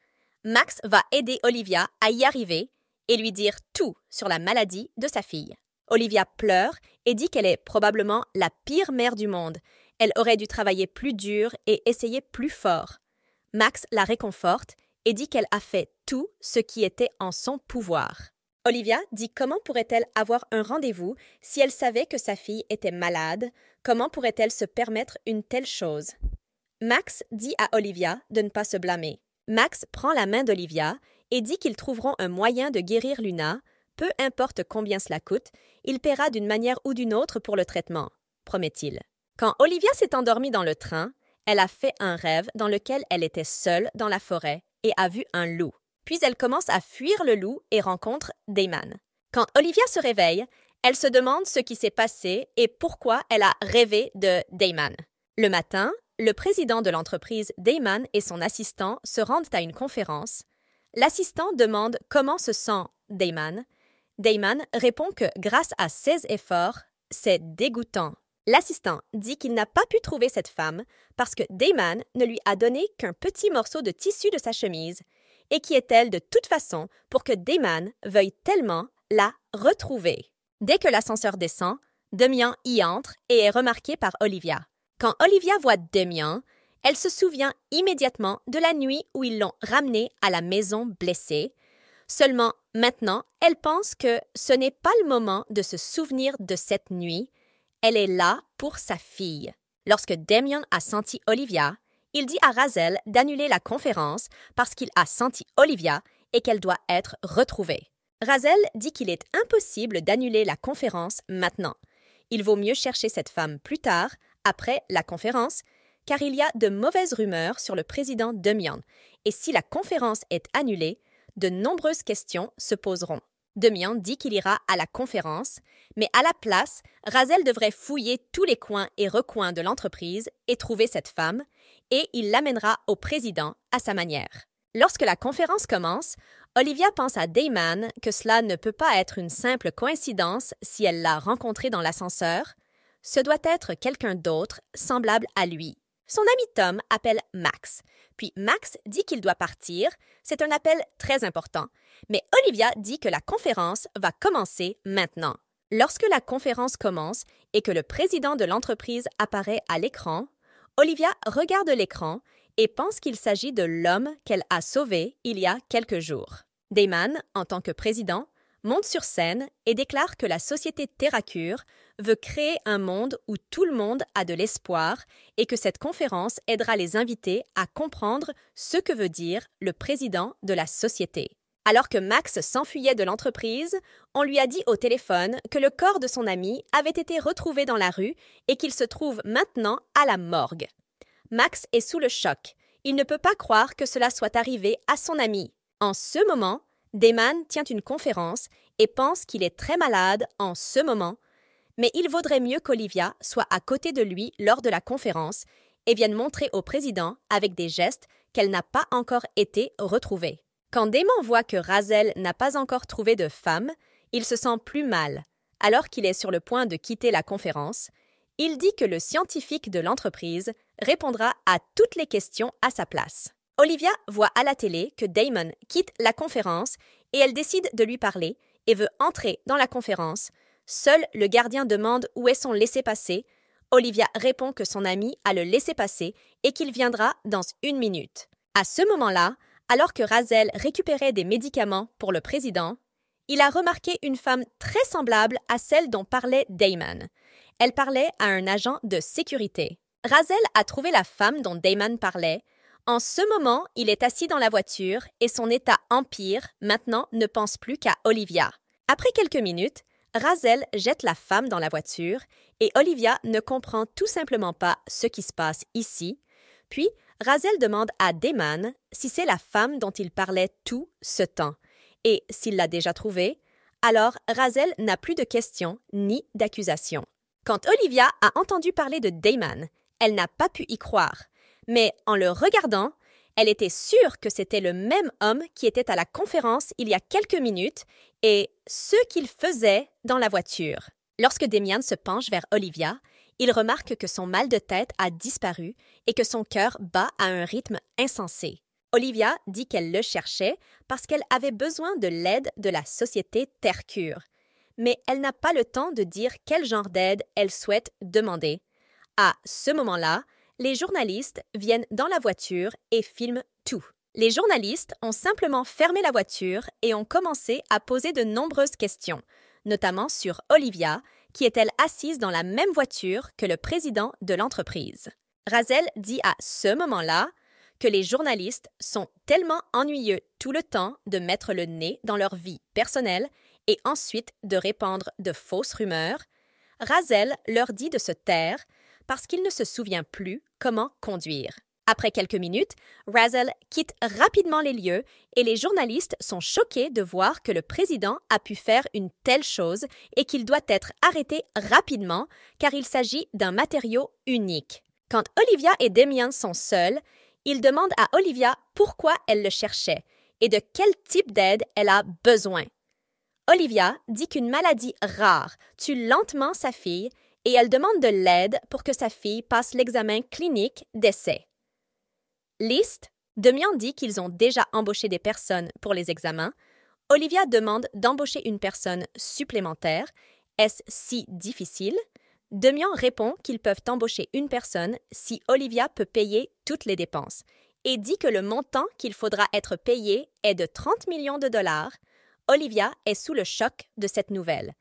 Max va aider Olivia à y arriver et lui dire tout sur la maladie de sa fille. Olivia pleure et dit qu'elle est probablement la pire mère du monde. Elle aurait dû travailler plus dur et essayer plus fort. Max la réconforte et dit qu'elle a fait tout ce qui était en son pouvoir. Olivia dit comment pourrait-elle avoir un rendez-vous si elle savait que sa fille était malade, comment pourrait-elle se permettre une telle chose. Max dit à Olivia de ne pas se blâmer. Max prend la main d'Olivia et dit qu'ils trouveront un moyen de guérir Luna, peu importe combien cela coûte, il paiera d'une manière ou d'une autre pour le traitement, promet-il. Quand Olivia s'est endormie dans le train, elle a fait un rêve dans lequel elle était seule dans la forêt et a vu un loup. Puis elle commence à fuir le loup et rencontre Damon. Quand Olivia se réveille, elle se demande ce qui s'est passé et pourquoi elle a rêvé de Damon. Le matin, le président de l'entreprise Damon et son assistant se rendent à une conférence L'assistant demande comment se sent Damon. Damon répond que grâce à ses efforts, c'est dégoûtant. L'assistant dit qu'il n'a pas pu trouver cette femme parce que Damon ne lui a donné qu'un petit morceau de tissu de sa chemise et qui est-elle de toute façon pour que Damon veuille tellement la retrouver. Dès que l'ascenseur descend, Demian y entre et est remarqué par Olivia. Quand Olivia voit Demian, elle se souvient immédiatement de la nuit où ils l'ont ramenée à la maison blessée. Seulement, maintenant, elle pense que ce n'est pas le moment de se souvenir de cette nuit. Elle est là pour sa fille. Lorsque Damien a senti Olivia, il dit à Razel d'annuler la conférence parce qu'il a senti Olivia et qu'elle doit être retrouvée. Razel dit qu'il est impossible d'annuler la conférence maintenant. Il vaut mieux chercher cette femme plus tard, après la conférence, car il y a de mauvaises rumeurs sur le président Demian, et si la conférence est annulée, de nombreuses questions se poseront. Demian dit qu'il ira à la conférence, mais à la place, Razel devrait fouiller tous les coins et recoins de l'entreprise et trouver cette femme, et il l'amènera au président à sa manière. Lorsque la conférence commence, Olivia pense à Dayman que cela ne peut pas être une simple coïncidence si elle l'a rencontré dans l'ascenseur. Ce doit être quelqu'un d'autre, semblable à lui, son ami Tom appelle Max, puis Max dit qu'il doit partir, c'est un appel très important, mais Olivia dit que la conférence va commencer maintenant. Lorsque la conférence commence et que le président de l'entreprise apparaît à l'écran, Olivia regarde l'écran et pense qu'il s'agit de l'homme qu'elle a sauvé il y a quelques jours. Damon, en tant que président, monte sur scène et déclare que la société Terracure veut créer un monde où tout le monde a de l'espoir et que cette conférence aidera les invités à comprendre ce que veut dire le président de la société. Alors que Max s'enfuyait de l'entreprise, on lui a dit au téléphone que le corps de son ami avait été retrouvé dans la rue et qu'il se trouve maintenant à la morgue. Max est sous le choc. Il ne peut pas croire que cela soit arrivé à son ami. En ce moment, Deman tient une conférence et pense qu'il est très malade en ce moment, mais il vaudrait mieux qu'Olivia soit à côté de lui lors de la conférence et vienne montrer au président, avec des gestes, qu'elle n'a pas encore été retrouvée. Quand Deman voit que Razel n'a pas encore trouvé de femme, il se sent plus mal. Alors qu'il est sur le point de quitter la conférence, il dit que le scientifique de l'entreprise répondra à toutes les questions à sa place. Olivia voit à la télé que Damon quitte la conférence et elle décide de lui parler et veut entrer dans la conférence. Seul le gardien demande où est son laissez-passer. Olivia répond que son ami a le laissé passer et qu'il viendra dans une minute. À ce moment-là, alors que Razel récupérait des médicaments pour le président, il a remarqué une femme très semblable à celle dont parlait Damon. Elle parlait à un agent de sécurité. Razel a trouvé la femme dont Damon parlait, en ce moment, il est assis dans la voiture et son état empire maintenant ne pense plus qu'à Olivia. Après quelques minutes, Razel jette la femme dans la voiture et Olivia ne comprend tout simplement pas ce qui se passe ici. Puis, Razel demande à Deman si c'est la femme dont il parlait tout ce temps et s'il l'a déjà trouvée. Alors, Razel n'a plus de questions ni d'accusations. Quand Olivia a entendu parler de Damon, elle n'a pas pu y croire mais en le regardant, elle était sûre que c'était le même homme qui était à la conférence il y a quelques minutes et ce qu'il faisait dans la voiture. Lorsque Demian se penche vers Olivia, il remarque que son mal de tête a disparu et que son cœur bat à un rythme insensé. Olivia dit qu'elle le cherchait parce qu'elle avait besoin de l'aide de la société Tercure. Mais elle n'a pas le temps de dire quel genre d'aide elle souhaite demander. À ce moment-là, les journalistes viennent dans la voiture et filment tout. Les journalistes ont simplement fermé la voiture et ont commencé à poser de nombreuses questions, notamment sur Olivia, qui est-elle assise dans la même voiture que le président de l'entreprise. Razel dit à ce moment-là que les journalistes sont tellement ennuyeux tout le temps de mettre le nez dans leur vie personnelle et ensuite de répandre de fausses rumeurs, Razel leur dit de se taire parce qu'il ne se souvient plus comment conduire. Après quelques minutes, Razzle quitte rapidement les lieux et les journalistes sont choqués de voir que le président a pu faire une telle chose et qu'il doit être arrêté rapidement car il s'agit d'un matériau unique. Quand Olivia et Damien sont seuls, ils demandent à Olivia pourquoi elle le cherchait et de quel type d'aide elle a besoin. Olivia dit qu'une maladie rare tue lentement sa fille et elle demande de l'aide pour que sa fille passe l'examen clinique d'essai. Liste, demian dit qu'ils ont déjà embauché des personnes pour les examens. Olivia demande d'embaucher une personne supplémentaire. Est-ce si difficile? Demian répond qu'ils peuvent embaucher une personne si Olivia peut payer toutes les dépenses et dit que le montant qu'il faudra être payé est de 30 millions de dollars. Olivia est sous le choc de cette nouvelle.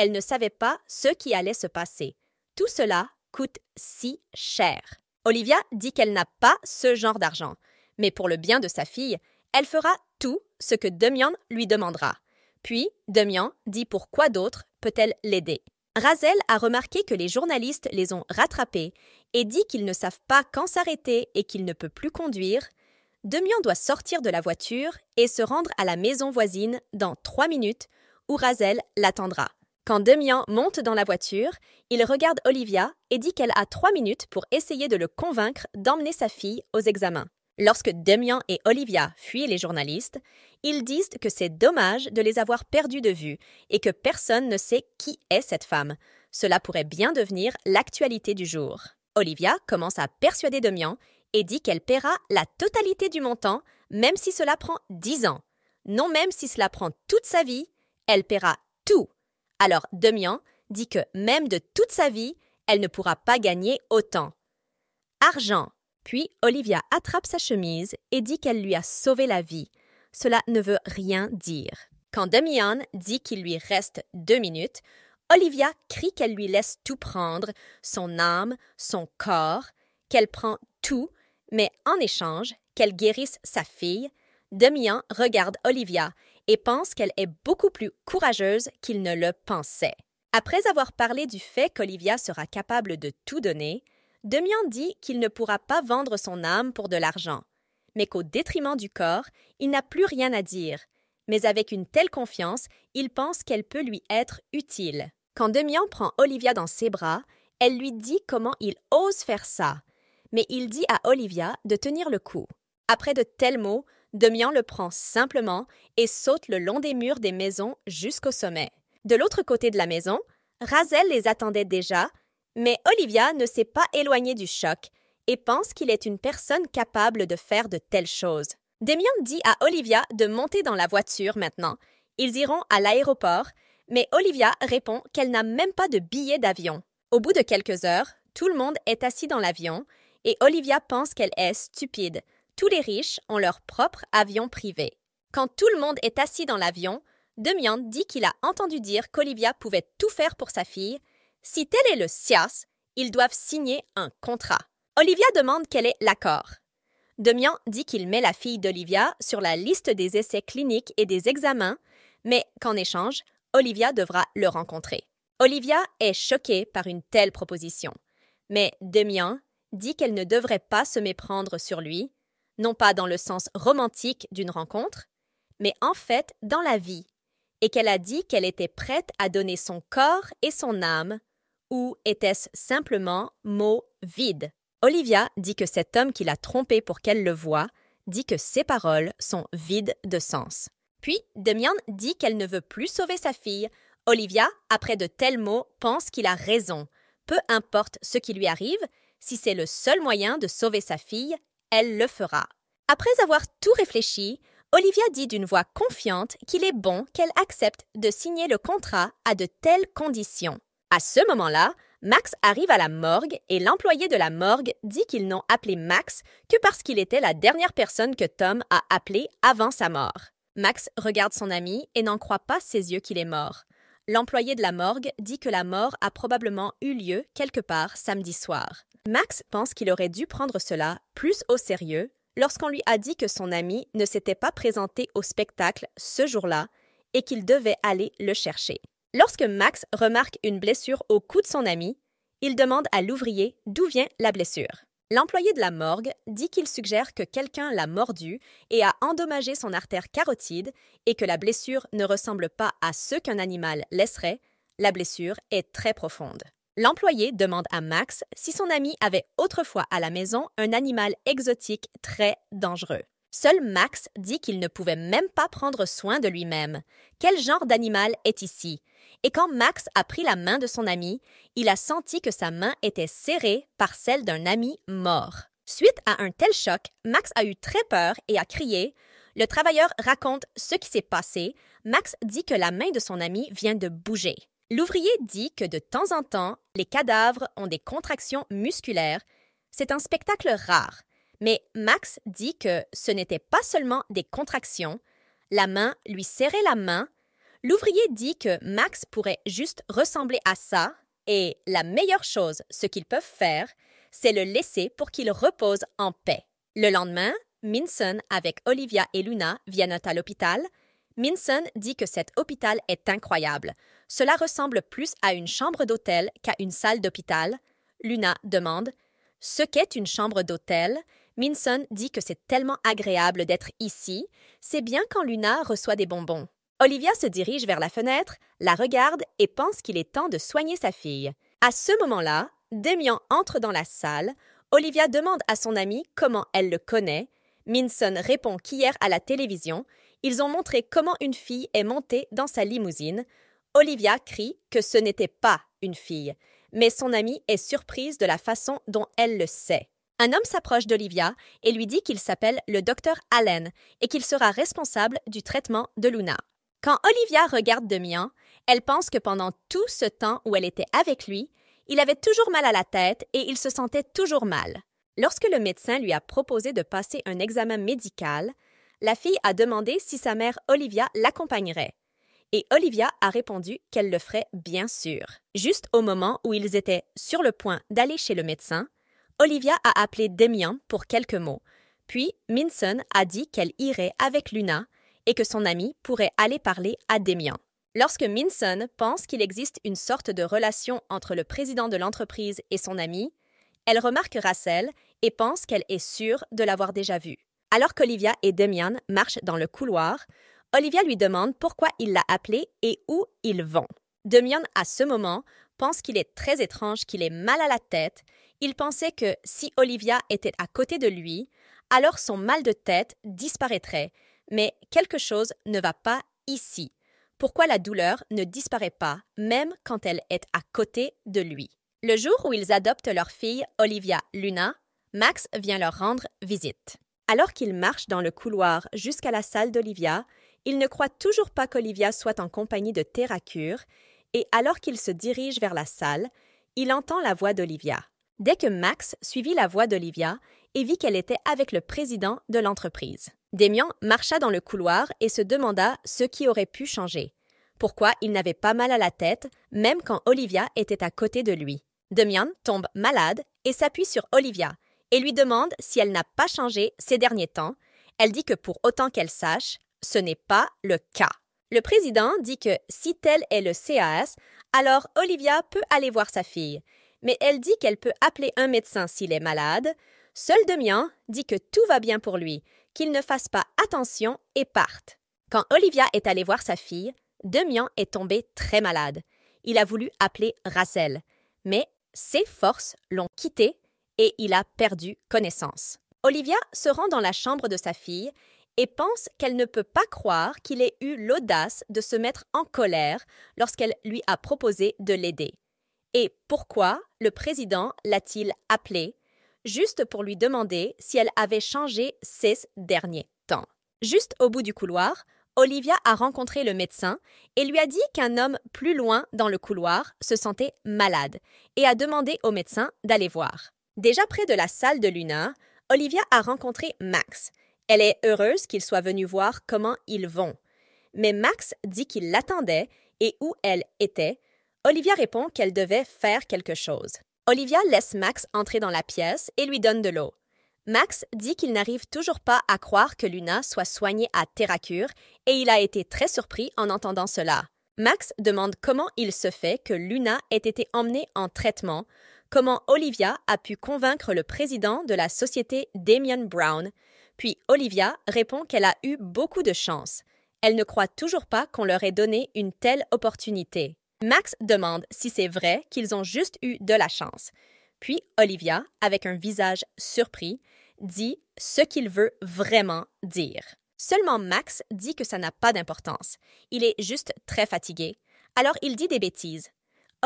Elle ne savait pas ce qui allait se passer. Tout cela coûte si cher. Olivia dit qu'elle n'a pas ce genre d'argent, mais pour le bien de sa fille, elle fera tout ce que Demian lui demandera. Puis, Demian dit pourquoi d'autre peut-elle l'aider. Razel a remarqué que les journalistes les ont rattrapés et dit qu'ils ne savent pas quand s'arrêter et qu'il ne peut plus conduire. Demian doit sortir de la voiture et se rendre à la maison voisine dans trois minutes où Razel l'attendra. Quand Demian monte dans la voiture, il regarde Olivia et dit qu'elle a trois minutes pour essayer de le convaincre d'emmener sa fille aux examens. Lorsque Demian et Olivia fuient les journalistes, ils disent que c'est dommage de les avoir perdus de vue et que personne ne sait qui est cette femme. Cela pourrait bien devenir l'actualité du jour. Olivia commence à persuader Demian et dit qu'elle paiera la totalité du montant, même si cela prend dix ans. Non même si cela prend toute sa vie, elle paiera tout alors Demian dit que même de toute sa vie, elle ne pourra pas gagner autant. Argent. Puis Olivia attrape sa chemise et dit qu'elle lui a sauvé la vie. Cela ne veut rien dire. Quand Demian dit qu'il lui reste deux minutes, Olivia crie qu'elle lui laisse tout prendre, son âme, son corps, qu'elle prend tout, mais en échange, qu'elle guérisse sa fille, Demian regarde Olivia et pense qu'elle est beaucoup plus courageuse qu'il ne le pensait. Après avoir parlé du fait qu'Olivia sera capable de tout donner, Demian dit qu'il ne pourra pas vendre son âme pour de l'argent, mais qu'au détriment du corps, il n'a plus rien à dire. Mais avec une telle confiance, il pense qu'elle peut lui être utile. Quand Demian prend Olivia dans ses bras, elle lui dit comment il ose faire ça, mais il dit à Olivia de tenir le coup. Après de tels mots, Demian le prend simplement et saute le long des murs des maisons jusqu'au sommet. De l'autre côté de la maison, Razel les attendait déjà, mais Olivia ne s'est pas éloignée du choc et pense qu'il est une personne capable de faire de telles choses. Demian dit à Olivia de monter dans la voiture maintenant. Ils iront à l'aéroport, mais Olivia répond qu'elle n'a même pas de billet d'avion. Au bout de quelques heures, tout le monde est assis dans l'avion et Olivia pense qu'elle est stupide tous les riches ont leur propre avion privé. Quand tout le monde est assis dans l'avion, Demian dit qu'il a entendu dire qu'Olivia pouvait tout faire pour sa fille. Si tel est le SIAS, ils doivent signer un contrat. Olivia demande quel est l'accord. Demian dit qu'il met la fille d'Olivia sur la liste des essais cliniques et des examens, mais qu'en échange, Olivia devra le rencontrer. Olivia est choquée par une telle proposition, mais Demian dit qu'elle ne devrait pas se méprendre sur lui non pas dans le sens romantique d'une rencontre, mais en fait dans la vie, et qu'elle a dit qu'elle était prête à donner son corps et son âme, ou était-ce simplement mot vide Olivia dit que cet homme qui l'a trompée pour qu'elle le voie dit que ses paroles sont vides de sens. Puis, Demian dit qu'elle ne veut plus sauver sa fille. Olivia, après de tels mots, pense qu'il a raison. Peu importe ce qui lui arrive, si c'est le seul moyen de sauver sa fille, elle le fera. Après avoir tout réfléchi, Olivia dit d'une voix confiante qu'il est bon qu'elle accepte de signer le contrat à de telles conditions. À ce moment-là, Max arrive à la morgue et l'employé de la morgue dit qu'ils n'ont appelé Max que parce qu'il était la dernière personne que Tom a appelée avant sa mort. Max regarde son ami et n'en croit pas ses yeux qu'il est mort. L'employé de la morgue dit que la mort a probablement eu lieu quelque part samedi soir. Max pense qu'il aurait dû prendre cela plus au sérieux lorsqu'on lui a dit que son ami ne s'était pas présenté au spectacle ce jour-là et qu'il devait aller le chercher. Lorsque Max remarque une blessure au cou de son ami, il demande à l'ouvrier d'où vient la blessure. L'employé de la morgue dit qu'il suggère que quelqu'un l'a mordu et a endommagé son artère carotide et que la blessure ne ressemble pas à ce qu'un animal laisserait, la blessure est très profonde. L'employé demande à Max si son ami avait autrefois à la maison un animal exotique très dangereux. Seul Max dit qu'il ne pouvait même pas prendre soin de lui-même. Quel genre d'animal est ici Et quand Max a pris la main de son ami, il a senti que sa main était serrée par celle d'un ami mort. Suite à un tel choc, Max a eu très peur et a crié le travailleur raconte ce qui s'est passé. Max dit que la main de son ami vient de bouger. L'ouvrier dit que de temps en temps, les cadavres ont des contractions musculaires. C'est un spectacle rare, mais Max dit que ce n'était pas seulement des contractions. La main lui serrait la main. L'ouvrier dit que Max pourrait juste ressembler à ça, et la meilleure chose, ce qu'ils peuvent faire, c'est le laisser pour qu'il repose en paix. Le lendemain, Minson avec Olivia et Luna viennent à l'hôpital. Minson dit que cet hôpital est incroyable. Cela ressemble plus à une chambre d'hôtel qu'à une salle d'hôpital. Luna demande Ce qu'est une chambre d'hôtel Minson dit que c'est tellement agréable d'être ici, c'est bien quand Luna reçoit des bonbons. Olivia se dirige vers la fenêtre, la regarde et pense qu'il est temps de soigner sa fille. À ce moment-là, Demian entre dans la salle. Olivia demande à son ami comment elle le connaît. Minson répond qu'hier à la télévision, ils ont montré comment une fille est montée dans sa limousine. Olivia crie que ce n'était pas une fille, mais son amie est surprise de la façon dont elle le sait. Un homme s'approche d'Olivia et lui dit qu'il s'appelle le docteur Allen et qu'il sera responsable du traitement de Luna. Quand Olivia regarde Demian, elle pense que pendant tout ce temps où elle était avec lui, il avait toujours mal à la tête et il se sentait toujours mal. Lorsque le médecin lui a proposé de passer un examen médical, la fille a demandé si sa mère Olivia l'accompagnerait et Olivia a répondu qu'elle le ferait bien sûr. Juste au moment où ils étaient sur le point d'aller chez le médecin, Olivia a appelé Demian pour quelques mots. Puis Minson a dit qu'elle irait avec Luna et que son amie pourrait aller parler à Demian. Lorsque Minson pense qu'il existe une sorte de relation entre le président de l'entreprise et son amie, elle remarque Rassel et pense qu'elle est sûre de l'avoir déjà vue. Alors qu'Olivia et Demian marchent dans le couloir, Olivia lui demande pourquoi il l'a appelée et où ils vont. Demian, à ce moment, pense qu'il est très étrange, qu'il ait mal à la tête. Il pensait que si Olivia était à côté de lui, alors son mal de tête disparaîtrait. Mais quelque chose ne va pas ici. Pourquoi la douleur ne disparaît pas, même quand elle est à côté de lui Le jour où ils adoptent leur fille, Olivia Luna, Max vient leur rendre visite. Alors qu'ils marchent dans le couloir jusqu'à la salle d'Olivia, il ne croit toujours pas qu'Olivia soit en compagnie de Terracure, et alors qu'il se dirige vers la salle, il entend la voix d'Olivia. Dès que Max suivit la voix d'Olivia et vit qu'elle était avec le président de l'entreprise. Demian marcha dans le couloir et se demanda ce qui aurait pu changer. Pourquoi il n'avait pas mal à la tête, même quand Olivia était à côté de lui. Demian tombe malade et s'appuie sur Olivia et lui demande si elle n'a pas changé ces derniers temps. Elle dit que pour autant qu'elle sache, ce n'est pas le cas. Le président dit que si tel est le CAS, alors Olivia peut aller voir sa fille, mais elle dit qu'elle peut appeler un médecin s'il est malade. Seul Demian dit que tout va bien pour lui, qu'il ne fasse pas attention et parte. Quand Olivia est allée voir sa fille, Demian est tombé très malade. Il a voulu appeler Rachel, mais ses forces l'ont quitté et il a perdu connaissance. Olivia se rend dans la chambre de sa fille et pense qu'elle ne peut pas croire qu'il ait eu l'audace de se mettre en colère lorsqu'elle lui a proposé de l'aider. Et pourquoi le président l'a-t-il appelée juste pour lui demander si elle avait changé ces derniers temps Juste au bout du couloir, Olivia a rencontré le médecin et lui a dit qu'un homme plus loin dans le couloir se sentait malade et a demandé au médecin d'aller voir. Déjà près de la salle de Luna, Olivia a rencontré Max, elle est heureuse qu'il soit venu voir comment ils vont. Mais Max dit qu'il l'attendait et où elle était. Olivia répond qu'elle devait faire quelque chose. Olivia laisse Max entrer dans la pièce et lui donne de l'eau. Max dit qu'il n'arrive toujours pas à croire que Luna soit soignée à Terracure et il a été très surpris en entendant cela. Max demande comment il se fait que Luna ait été emmenée en traitement, comment Olivia a pu convaincre le président de la société Damien Brown puis Olivia répond qu'elle a eu beaucoup de chance. Elle ne croit toujours pas qu'on leur ait donné une telle opportunité. Max demande si c'est vrai qu'ils ont juste eu de la chance. Puis Olivia, avec un visage surpris, dit ce qu'il veut vraiment dire. Seulement Max dit que ça n'a pas d'importance. Il est juste très fatigué. Alors il dit des bêtises.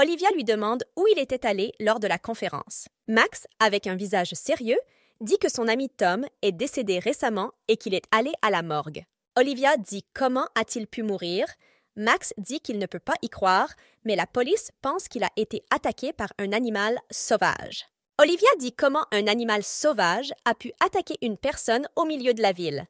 Olivia lui demande où il était allé lors de la conférence. Max, avec un visage sérieux, dit que son ami Tom est décédé récemment et qu'il est allé à la morgue. Olivia dit comment a-t-il pu mourir. Max dit qu'il ne peut pas y croire, mais la police pense qu'il a été attaqué par un animal sauvage. Olivia dit comment un animal sauvage a pu attaquer une personne au milieu de la ville.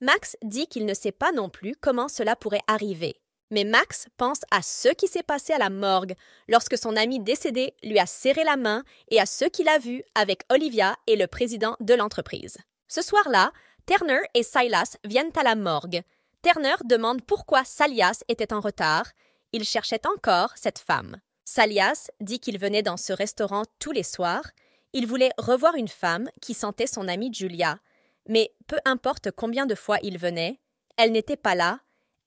Max dit qu'il ne sait pas non plus comment cela pourrait arriver. Mais Max pense à ce qui s'est passé à la morgue lorsque son ami décédé lui a serré la main et à ce qu'il a vu avec Olivia et le président de l'entreprise. Ce soir-là, Turner et Silas viennent à la morgue. Turner demande pourquoi Salias était en retard. Il cherchait encore cette femme. Salias dit qu'il venait dans ce restaurant tous les soirs. Il voulait revoir une femme qui sentait son amie Julia. Mais peu importe combien de fois il venait, elle n'était pas là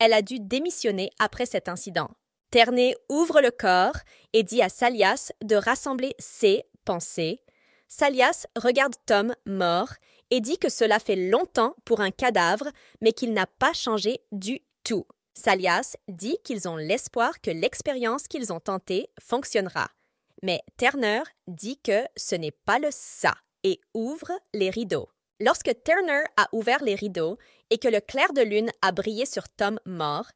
elle a dû démissionner après cet incident. Terné ouvre le corps et dit à Salias de rassembler ses pensées. Salias regarde Tom mort et dit que cela fait longtemps pour un cadavre, mais qu'il n'a pas changé du tout. Salias dit qu'ils ont l'espoir que l'expérience qu'ils ont tentée fonctionnera. Mais Turner dit que ce n'est pas le ça et ouvre les rideaux. Lorsque Turner a ouvert les rideaux, et que le clair de lune a brillé sur Tom mort,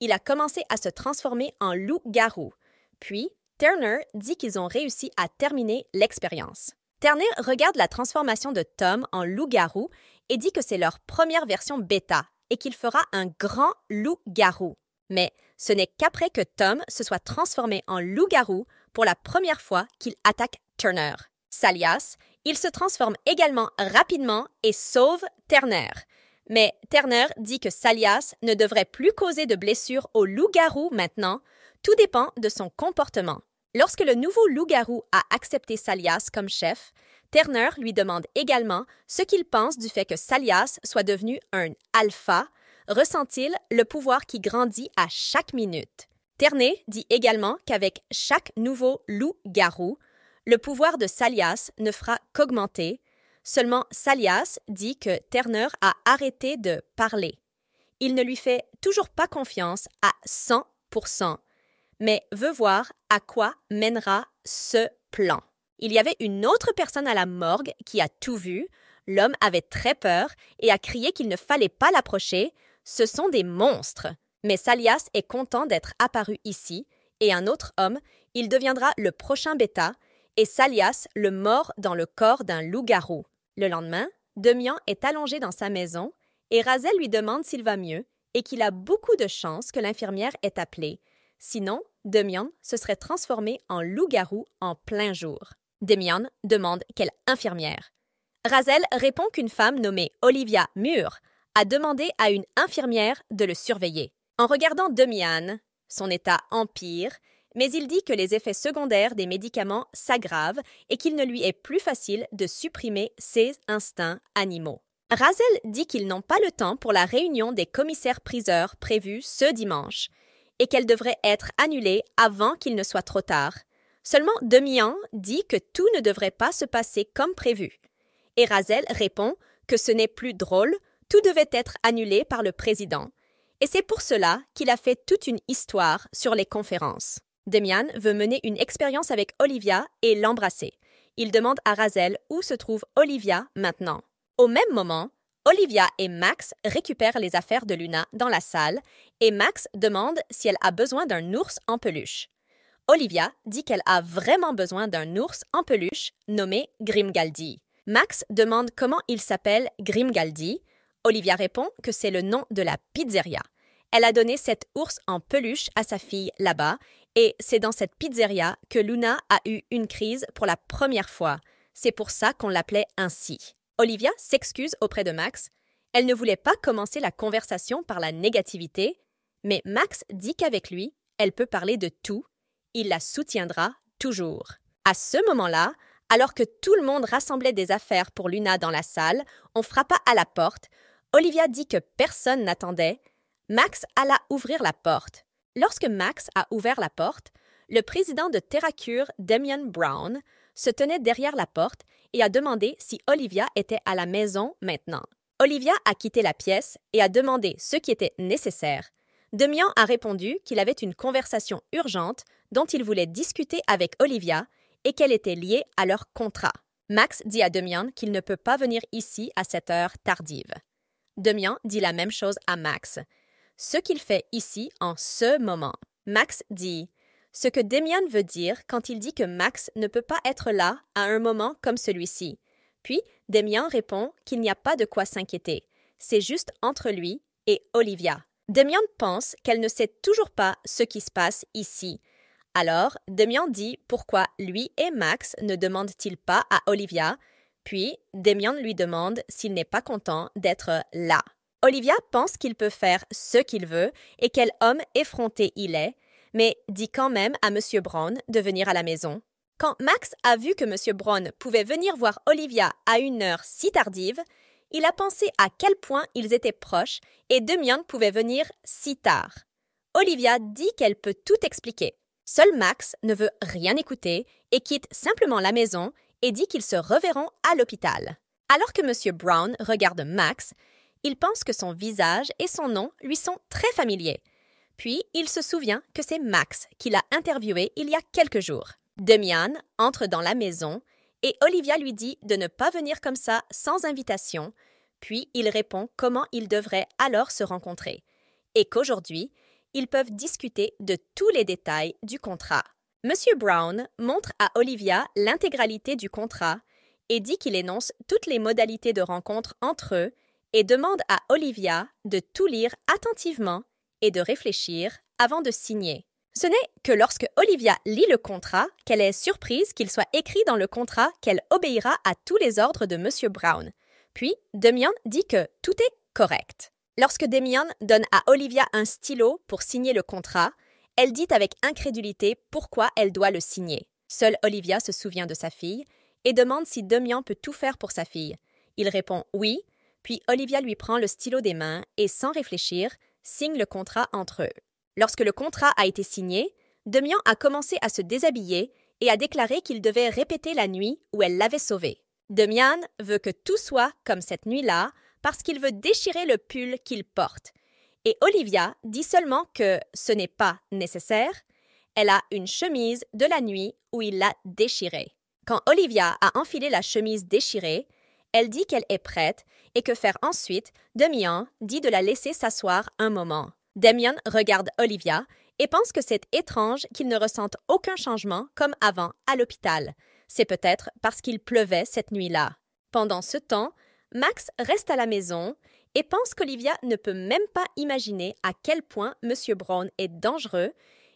il a commencé à se transformer en loup-garou. Puis, Turner dit qu'ils ont réussi à terminer l'expérience. Turner regarde la transformation de Tom en loup-garou et dit que c'est leur première version bêta et qu'il fera un grand loup-garou. Mais ce n'est qu'après que Tom se soit transformé en loup-garou pour la première fois qu'il attaque Turner. Salias, il se transforme également rapidement et sauve Turner. Mais Turner dit que Salias ne devrait plus causer de blessures au loup-garou maintenant. Tout dépend de son comportement. Lorsque le nouveau loup-garou a accepté Salias comme chef, Turner lui demande également ce qu'il pense du fait que Salias soit devenu un alpha. Ressent-il le pouvoir qui grandit à chaque minute? Turner dit également qu'avec chaque nouveau loup-garou, le pouvoir de Salias ne fera qu'augmenter, Seulement, Salias dit que Turner a arrêté de parler. Il ne lui fait toujours pas confiance à 100%, mais veut voir à quoi mènera ce plan. Il y avait une autre personne à la morgue qui a tout vu. L'homme avait très peur et a crié qu'il ne fallait pas l'approcher. Ce sont des monstres. Mais Salias est content d'être apparu ici, et un autre homme, il deviendra le prochain bêta, et Salias le mort dans le corps d'un loup-garou. Le lendemain, Demian est allongé dans sa maison et Razel lui demande s'il va mieux et qu'il a beaucoup de chance que l'infirmière ait appelé. Sinon, Demian se serait transformé en loup-garou en plein jour. Demian demande quelle infirmière. Razel répond qu'une femme nommée Olivia Mur a demandé à une infirmière de le surveiller. En regardant Demian, son état empire, mais il dit que les effets secondaires des médicaments s'aggravent et qu'il ne lui est plus facile de supprimer ses instincts animaux. Razel dit qu'ils n'ont pas le temps pour la réunion des commissaires-priseurs prévue ce dimanche et qu'elle devrait être annulée avant qu'il ne soit trop tard. Seulement Demian dit que tout ne devrait pas se passer comme prévu. Et Razel répond que ce n'est plus drôle, tout devait être annulé par le président. Et c'est pour cela qu'il a fait toute une histoire sur les conférences. Demian veut mener une expérience avec Olivia et l'embrasser. Il demande à Razel où se trouve Olivia maintenant. Au même moment, Olivia et Max récupèrent les affaires de Luna dans la salle et Max demande si elle a besoin d'un ours en peluche. Olivia dit qu'elle a vraiment besoin d'un ours en peluche nommé Grimgaldi. Max demande comment il s'appelle Grimgaldi. Olivia répond que c'est le nom de la pizzeria. Elle a donné cet ours en peluche à sa fille là-bas et c'est dans cette pizzeria que Luna a eu une crise pour la première fois. C'est pour ça qu'on l'appelait ainsi. Olivia s'excuse auprès de Max. Elle ne voulait pas commencer la conversation par la négativité, mais Max dit qu'avec lui, elle peut parler de tout. Il la soutiendra toujours. À ce moment-là, alors que tout le monde rassemblait des affaires pour Luna dans la salle, on frappa à la porte. Olivia dit que personne n'attendait. Max alla ouvrir la porte. Lorsque Max a ouvert la porte, le président de TerraCure, Damian Brown, se tenait derrière la porte et a demandé si Olivia était à la maison maintenant. Olivia a quitté la pièce et a demandé ce qui était nécessaire. Demian a répondu qu'il avait une conversation urgente dont il voulait discuter avec Olivia et qu'elle était liée à leur contrat. Max dit à Demian qu'il ne peut pas venir ici à cette heure tardive. Demian dit la même chose à Max, ce qu'il fait ici en ce moment. Max dit ce que Demian veut dire quand il dit que Max ne peut pas être là à un moment comme celui-ci. Puis, Demian répond qu'il n'y a pas de quoi s'inquiéter. C'est juste entre lui et Olivia. Demian pense qu'elle ne sait toujours pas ce qui se passe ici. Alors, Demian dit pourquoi lui et Max ne demandent-ils pas à Olivia. Puis, Demian lui demande s'il n'est pas content d'être là. Olivia pense qu'il peut faire ce qu'il veut et quel homme effronté il est, mais dit quand même à M. Brown de venir à la maison. Quand Max a vu que M. Brown pouvait venir voir Olivia à une heure si tardive, il a pensé à quel point ils étaient proches et Demian pouvait venir si tard. Olivia dit qu'elle peut tout expliquer. Seul Max ne veut rien écouter et quitte simplement la maison et dit qu'ils se reverront à l'hôpital. Alors que M. Brown regarde Max, il pense que son visage et son nom lui sont très familiers. Puis, il se souvient que c'est Max qui l'a interviewé il y a quelques jours. Demian entre dans la maison et Olivia lui dit de ne pas venir comme ça sans invitation, puis il répond comment ils devraient alors se rencontrer, et qu'aujourd'hui, ils peuvent discuter de tous les détails du contrat. Monsieur Brown montre à Olivia l'intégralité du contrat et dit qu'il énonce toutes les modalités de rencontre entre eux et demande à Olivia de tout lire attentivement et de réfléchir avant de signer. Ce n'est que lorsque Olivia lit le contrat qu'elle est surprise qu'il soit écrit dans le contrat qu'elle obéira à tous les ordres de M. Brown. Puis, Demian dit que tout est correct. Lorsque Demian donne à Olivia un stylo pour signer le contrat, elle dit avec incrédulité pourquoi elle doit le signer. Seule Olivia se souvient de sa fille et demande si Demian peut tout faire pour sa fille. Il répond oui, puis Olivia lui prend le stylo des mains et, sans réfléchir, signe le contrat entre eux. Lorsque le contrat a été signé, Demian a commencé à se déshabiller et a déclaré qu'il devait répéter la nuit où elle l'avait sauvé. Demian veut que tout soit comme cette nuit-là parce qu'il veut déchirer le pull qu'il porte. Et Olivia dit seulement que ce n'est pas nécessaire. Elle a une chemise de la nuit où il l'a déchirée. Quand Olivia a enfilé la chemise déchirée, elle dit qu'elle est prête et que faire ensuite, Demian dit de la laisser s'asseoir un moment. Demian regarde Olivia et pense que c'est étrange qu'il ne ressente aucun changement comme avant à l'hôpital. C'est peut-être parce qu'il pleuvait cette nuit-là. Pendant ce temps, Max reste à la maison et pense qu'Olivia ne peut même pas imaginer à quel point M. Brown est dangereux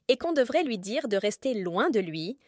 et qu'on devrait lui dire de rester loin de lui,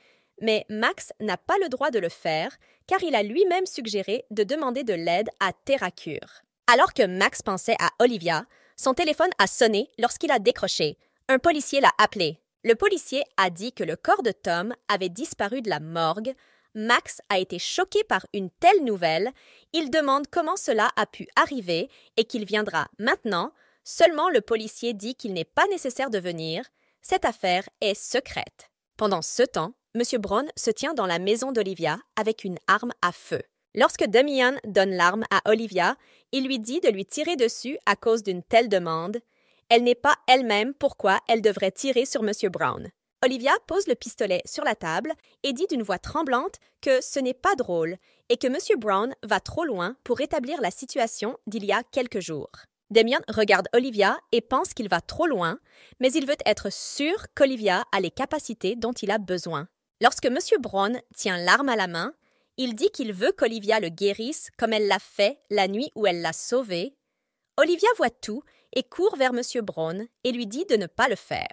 mais Max n'a pas le droit de le faire car il a lui-même suggéré de demander de l'aide à TerraCure. Alors que Max pensait à Olivia, son téléphone a sonné lorsqu'il a décroché. Un policier l'a appelé. Le policier a dit que le corps de Tom avait disparu de la morgue. Max a été choqué par une telle nouvelle. Il demande comment cela a pu arriver et qu'il viendra maintenant. Seulement le policier dit qu'il n'est pas nécessaire de venir. Cette affaire est secrète. Pendant ce temps, Monsieur Brown se tient dans la maison d'Olivia avec une arme à feu. Lorsque Damien donne l'arme à Olivia, il lui dit de lui tirer dessus à cause d'une telle demande. Elle n'est pas elle-même pourquoi elle devrait tirer sur Monsieur Brown. Olivia pose le pistolet sur la table et dit d'une voix tremblante que ce n'est pas drôle et que Monsieur Brown va trop loin pour rétablir la situation d'il y a quelques jours. Damien regarde Olivia et pense qu'il va trop loin, mais il veut être sûr qu'Olivia a les capacités dont il a besoin. Lorsque M. Brown tient l'arme à la main, il dit qu'il veut qu'Olivia le guérisse comme elle l'a fait la nuit où elle l'a sauvé. Olivia voit tout et court vers M. Brown et lui dit de ne pas le faire.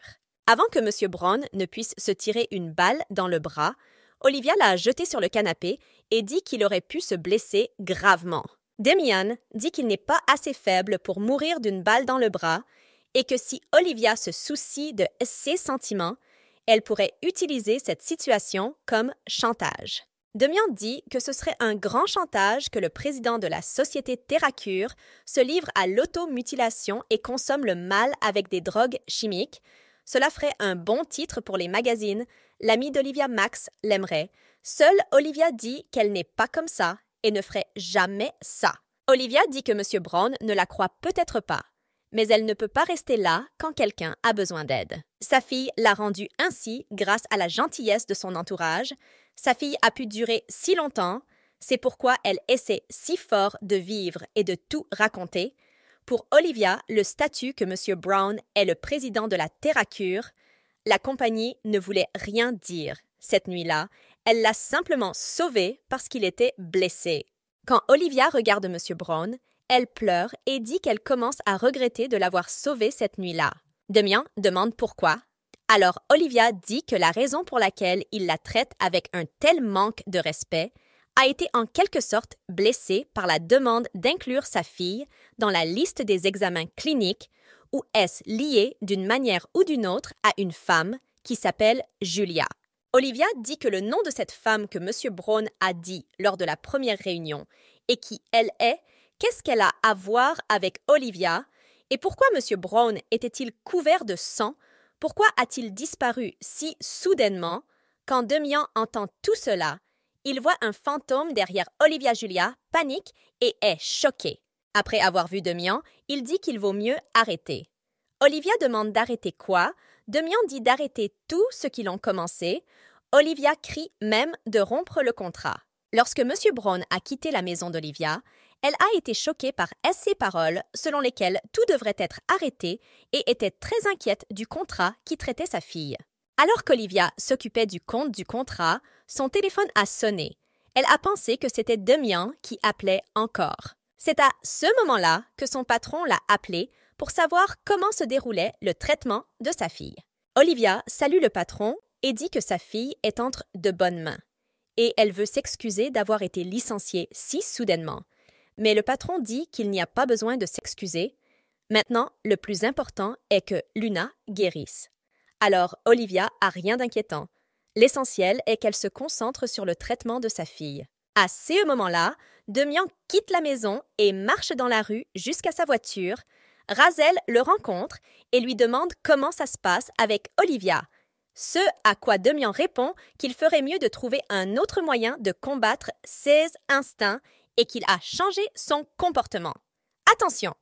Avant que M. Brown ne puisse se tirer une balle dans le bras, Olivia l'a jeté sur le canapé et dit qu'il aurait pu se blesser gravement. Demian dit qu'il n'est pas assez faible pour mourir d'une balle dans le bras et que si Olivia se soucie de ses sentiments, elle pourrait utiliser cette situation comme chantage. Demian dit que ce serait un grand chantage que le président de la société Terracure se livre à l'automutilation et consomme le mal avec des drogues chimiques. Cela ferait un bon titre pour les magazines. L'ami d'Olivia Max l'aimerait. Seule Olivia dit qu'elle n'est pas comme ça et ne ferait jamais ça. Olivia dit que M. Brown ne la croit peut-être pas mais elle ne peut pas rester là quand quelqu'un a besoin d'aide. Sa fille l'a rendue ainsi grâce à la gentillesse de son entourage. Sa fille a pu durer si longtemps, c'est pourquoi elle essaie si fort de vivre et de tout raconter. Pour Olivia, le statut que M. Brown est le président de la Terracure, la compagnie ne voulait rien dire cette nuit-là. Elle l'a simplement sauvé parce qu'il était blessé. Quand Olivia regarde M. Brown, elle pleure et dit qu'elle commence à regretter de l'avoir sauvée cette nuit-là. Demian demande pourquoi. Alors Olivia dit que la raison pour laquelle il la traite avec un tel manque de respect a été en quelque sorte blessée par la demande d'inclure sa fille dans la liste des examens cliniques ou est-ce lié d'une manière ou d'une autre à une femme qui s'appelle Julia. Olivia dit que le nom de cette femme que M. Brown a dit lors de la première réunion et qui, elle est, Qu'est-ce qu'elle a à voir avec Olivia Et pourquoi M. Brown était-il couvert de sang Pourquoi a-t-il disparu si soudainement Quand Demian entend tout cela, il voit un fantôme derrière Olivia Julia, panique et est choqué. Après avoir vu Demian, il dit qu'il vaut mieux arrêter. Olivia demande d'arrêter quoi Demian dit d'arrêter tout ce qu'ils ont commencé. Olivia crie même de rompre le contrat. Lorsque M. Brown a quitté la maison d'Olivia, elle a été choquée par ces paroles selon lesquelles tout devrait être arrêté et était très inquiète du contrat qui traitait sa fille. Alors qu'Olivia s'occupait du compte du contrat, son téléphone a sonné. Elle a pensé que c'était Demian qui appelait encore. C'est à ce moment-là que son patron l'a appelée pour savoir comment se déroulait le traitement de sa fille. Olivia salue le patron et dit que sa fille est entre de bonnes mains. Et elle veut s'excuser d'avoir été licenciée si soudainement. Mais le patron dit qu'il n'y a pas besoin de s'excuser. Maintenant, le plus important est que Luna guérisse. Alors, Olivia a rien d'inquiétant. L'essentiel est qu'elle se concentre sur le traitement de sa fille. À ce moment-là, Demian quitte la maison et marche dans la rue jusqu'à sa voiture. Razel le rencontre et lui demande comment ça se passe avec Olivia. Ce à quoi Demian répond qu'il ferait mieux de trouver un autre moyen de combattre ses instincts et qu'il a changé son comportement. Attention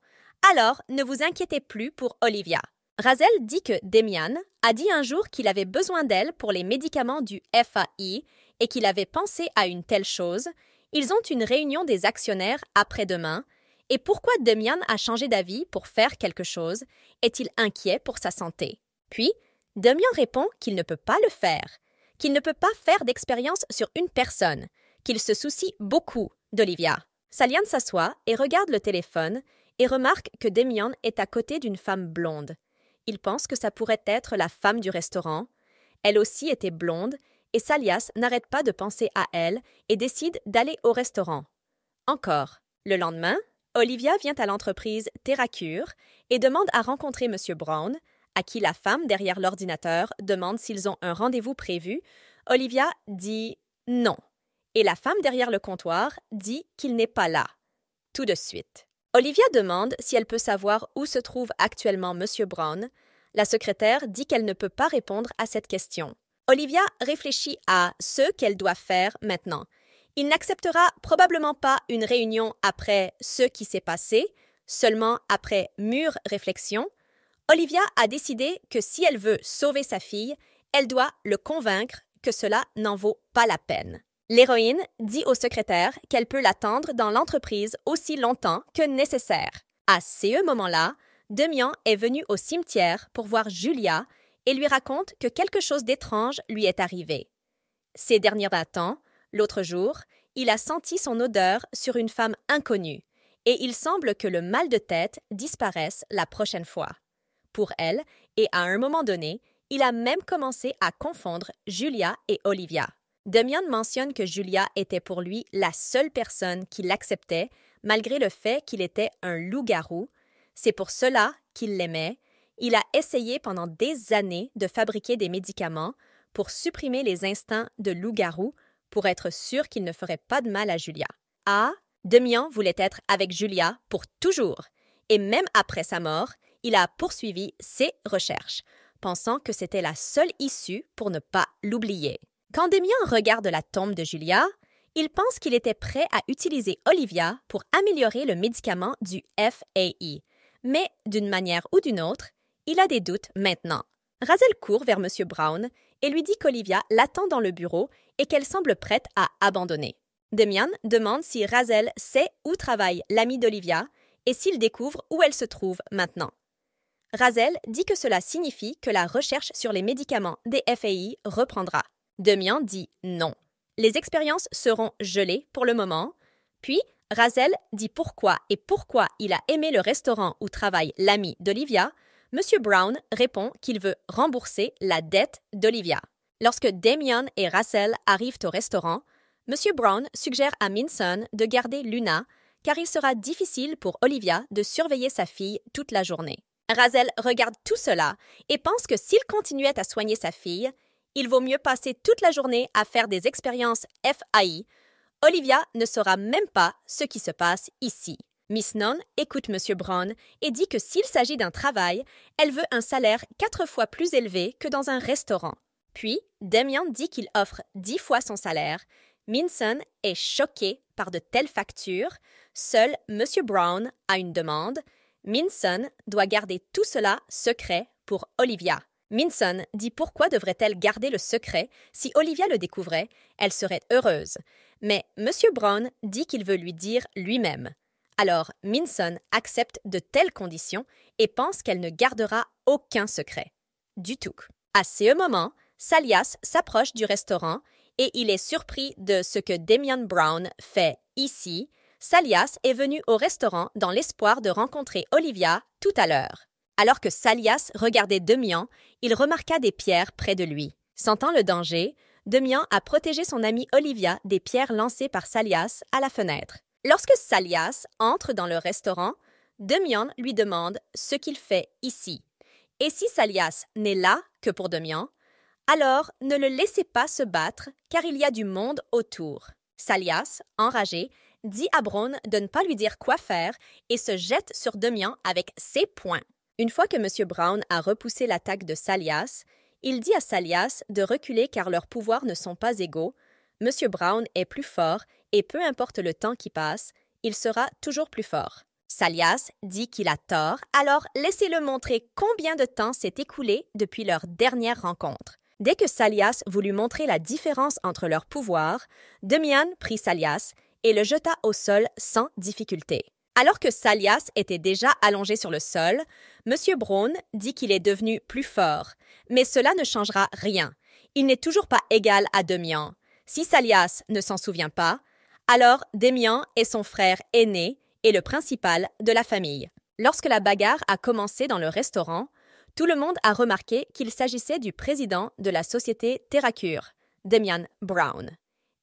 Alors, ne vous inquiétez plus pour Olivia. Razel dit que Demian a dit un jour qu'il avait besoin d'elle pour les médicaments du FAI et qu'il avait pensé à une telle chose. Ils ont une réunion des actionnaires après-demain. Et pourquoi Demian a changé d'avis pour faire quelque chose Est-il inquiet pour sa santé Puis, Demian répond qu'il ne peut pas le faire, qu'il ne peut pas faire d'expérience sur une personne, qu'il se soucie beaucoup d'Olivia. Salian s'assoit et regarde le téléphone et remarque que Demian est à côté d'une femme blonde. Il pense que ça pourrait être la femme du restaurant. Elle aussi était blonde et Salias n'arrête pas de penser à elle et décide d'aller au restaurant. Encore. Le lendemain, Olivia vient à l'entreprise Terracure et demande à rencontrer M. Brown, à qui la femme derrière l'ordinateur demande s'ils ont un rendez-vous prévu. Olivia dit non et la femme derrière le comptoir dit qu'il n'est pas là. Tout de suite. Olivia demande si elle peut savoir où se trouve actuellement M. Brown. La secrétaire dit qu'elle ne peut pas répondre à cette question. Olivia réfléchit à ce qu'elle doit faire maintenant. Il n'acceptera probablement pas une réunion après ce qui s'est passé, seulement après mûre réflexion. Olivia a décidé que si elle veut sauver sa fille, elle doit le convaincre que cela n'en vaut pas la peine. L'héroïne dit au secrétaire qu'elle peut l'attendre dans l'entreprise aussi longtemps que nécessaire. À ce moment-là, Demian est venu au cimetière pour voir Julia et lui raconte que quelque chose d'étrange lui est arrivé. Ces derniers temps, l'autre jour, il a senti son odeur sur une femme inconnue, et il semble que le mal de tête disparaisse la prochaine fois. Pour elle, et à un moment donné, il a même commencé à confondre Julia et Olivia. Demian mentionne que Julia était pour lui la seule personne qui l'acceptait, malgré le fait qu'il était un loup-garou. C'est pour cela qu'il l'aimait. Il a essayé pendant des années de fabriquer des médicaments pour supprimer les instincts de loup-garou pour être sûr qu'il ne ferait pas de mal à Julia. A. Ah, Demian voulait être avec Julia pour toujours. Et même après sa mort, il a poursuivi ses recherches, pensant que c'était la seule issue pour ne pas l'oublier. Quand Demian regarde la tombe de Julia, il pense qu'il était prêt à utiliser Olivia pour améliorer le médicament du FAI. Mais d'une manière ou d'une autre, il a des doutes maintenant. Razel court vers M. Brown et lui dit qu'Olivia l'attend dans le bureau et qu'elle semble prête à abandonner. Demian demande si Razel sait où travaille l'ami d'Olivia et s'il découvre où elle se trouve maintenant. Razel dit que cela signifie que la recherche sur les médicaments des FAI reprendra. Demian dit non. Les expériences seront gelées pour le moment. Puis, Razel dit pourquoi et pourquoi il a aimé le restaurant où travaille l'ami d'Olivia. Monsieur Brown répond qu'il veut rembourser la dette d'Olivia. Lorsque Damian et Razel arrivent au restaurant, Monsieur Brown suggère à Minson de garder Luna car il sera difficile pour Olivia de surveiller sa fille toute la journée. Razel regarde tout cela et pense que s'il continuait à soigner sa fille, il vaut mieux passer toute la journée à faire des expériences FAI. Olivia ne saura même pas ce qui se passe ici. Miss Non écoute M. Brown et dit que s'il s'agit d'un travail, elle veut un salaire quatre fois plus élevé que dans un restaurant. Puis, Damien dit qu'il offre dix fois son salaire. Minson est choqué par de telles factures. Seul M. Brown a une demande. Minson doit garder tout cela secret pour Olivia. Minson dit pourquoi devrait-elle garder le secret Si Olivia le découvrait, elle serait heureuse. Mais M. Brown dit qu'il veut lui dire lui-même. Alors Minson accepte de telles conditions et pense qu'elle ne gardera aucun secret. Du tout. À ce moment, Salias s'approche du restaurant et il est surpris de ce que Damien Brown fait ici. Salias est venu au restaurant dans l'espoir de rencontrer Olivia tout à l'heure. Alors que Salias regardait Demian, il remarqua des pierres près de lui. Sentant le danger, Demian a protégé son amie Olivia des pierres lancées par Salias à la fenêtre. Lorsque Salias entre dans le restaurant, Demian lui demande ce qu'il fait ici. Et si Salias n'est là que pour Demian, alors ne le laissez pas se battre car il y a du monde autour. Salias, enragé, dit à Braun de ne pas lui dire quoi faire et se jette sur Demian avec ses poings. Une fois que M. Brown a repoussé l'attaque de Salias, il dit à Salias de reculer car leurs pouvoirs ne sont pas égaux. M. Brown est plus fort et peu importe le temps qui passe, il sera toujours plus fort. Salias dit qu'il a tort, alors laissez-le montrer combien de temps s'est écoulé depuis leur dernière rencontre. Dès que Salias voulut montrer la différence entre leurs pouvoirs, Demian prit Salias et le jeta au sol sans difficulté. Alors que Salias était déjà allongé sur le sol, M. Brown dit qu'il est devenu plus fort, mais cela ne changera rien. Il n'est toujours pas égal à Demian. Si Salias ne s'en souvient pas, alors Demian est son frère aîné et le principal de la famille. Lorsque la bagarre a commencé dans le restaurant, tout le monde a remarqué qu'il s'agissait du président de la société Terracure, Demian Brown.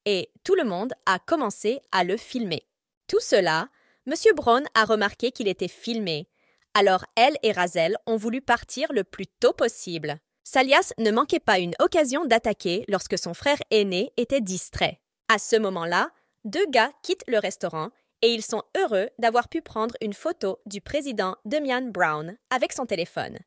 Et tout le monde a commencé à le filmer. Tout cela Monsieur Brown a remarqué qu'il était filmé. Alors elle et Razel ont voulu partir le plus tôt possible. Salias ne manquait pas une occasion d'attaquer lorsque son frère aîné était distrait. À ce moment-là, deux gars quittent le restaurant et ils sont heureux d'avoir pu prendre une photo du président Demian Brown avec son téléphone.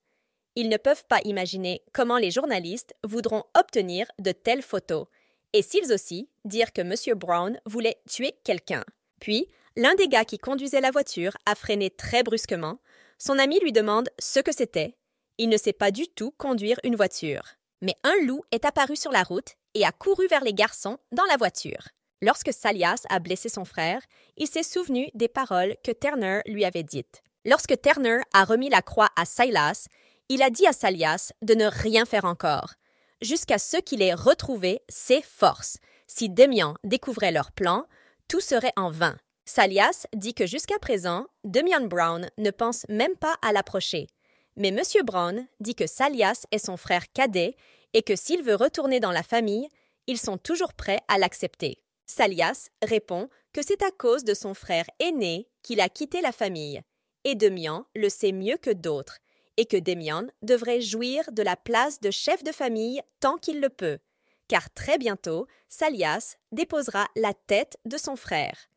Ils ne peuvent pas imaginer comment les journalistes voudront obtenir de telles photos, et s'ils aussi dire que M. Brown voulait tuer quelqu'un. Puis, L'un des gars qui conduisait la voiture a freiné très brusquement. Son ami lui demande ce que c'était. Il ne sait pas du tout conduire une voiture. Mais un loup est apparu sur la route et a couru vers les garçons dans la voiture. Lorsque Salias a blessé son frère, il s'est souvenu des paroles que Turner lui avait dites. Lorsque Turner a remis la croix à Silas, il a dit à Salias de ne rien faire encore, jusqu'à ce qu'il ait retrouvé ses forces. Si Demian découvrait leur plan, tout serait en vain. Salias dit que jusqu'à présent, Demian Brown ne pense même pas à l'approcher. Mais M. Brown dit que Salias est son frère cadet et que s'il veut retourner dans la famille, ils sont toujours prêts à l'accepter. Salias répond que c'est à cause de son frère aîné qu'il a quitté la famille, et Demian le sait mieux que d'autres, et que Demian devrait jouir de la place de chef de famille tant qu'il le peut, car très bientôt, Salias déposera la tête de son frère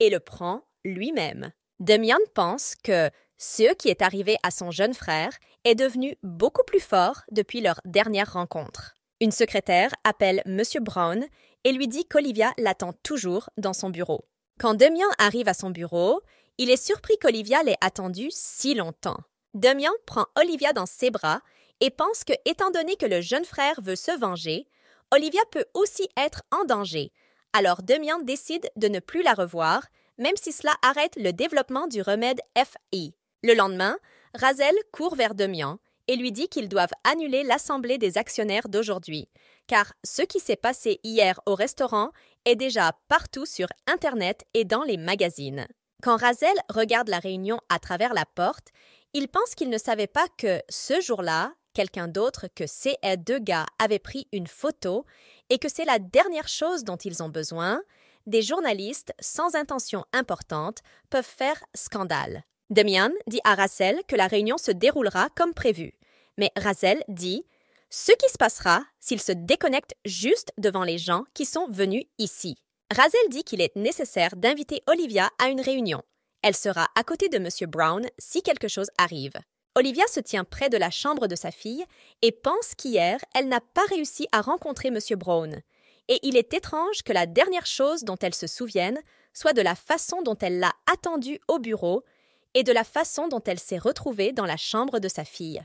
et le prend lui-même. Demian pense que ce qui est arrivé à son jeune frère est devenu beaucoup plus fort depuis leur dernière rencontre. Une secrétaire appelle M. Brown et lui dit qu'Olivia l'attend toujours dans son bureau. Quand Demian arrive à son bureau, il est surpris qu'Olivia l'ait attendu si longtemps. Demian prend Olivia dans ses bras et pense que, étant donné que le jeune frère veut se venger, Olivia peut aussi être en danger, alors Demian décide de ne plus la revoir, même si cela arrête le développement du remède FI. Le lendemain, Razel court vers Demian et lui dit qu'ils doivent annuler l'assemblée des actionnaires d'aujourd'hui, car ce qui s'est passé hier au restaurant est déjà partout sur Internet et dans les magazines. Quand Razel regarde la réunion à travers la porte, il pense qu'il ne savait pas que, ce jour-là, quelqu'un d'autre que ces deux avait pris une photo et que c'est la dernière chose dont ils ont besoin, des journalistes sans intention importante peuvent faire scandale. Demian dit à Rassel que la réunion se déroulera comme prévu, mais Rassel dit ce qui se passera s'il se déconnecte juste devant les gens qui sont venus ici. Razel dit qu'il est nécessaire d'inviter Olivia à une réunion. Elle sera à côté de M. Brown si quelque chose arrive. Olivia se tient près de la chambre de sa fille et pense qu'hier, elle n'a pas réussi à rencontrer M. Brown. Et il est étrange que la dernière chose dont elle se souvienne soit de la façon dont elle l'a attendu au bureau et de la façon dont elle s'est retrouvée dans la chambre de sa fille.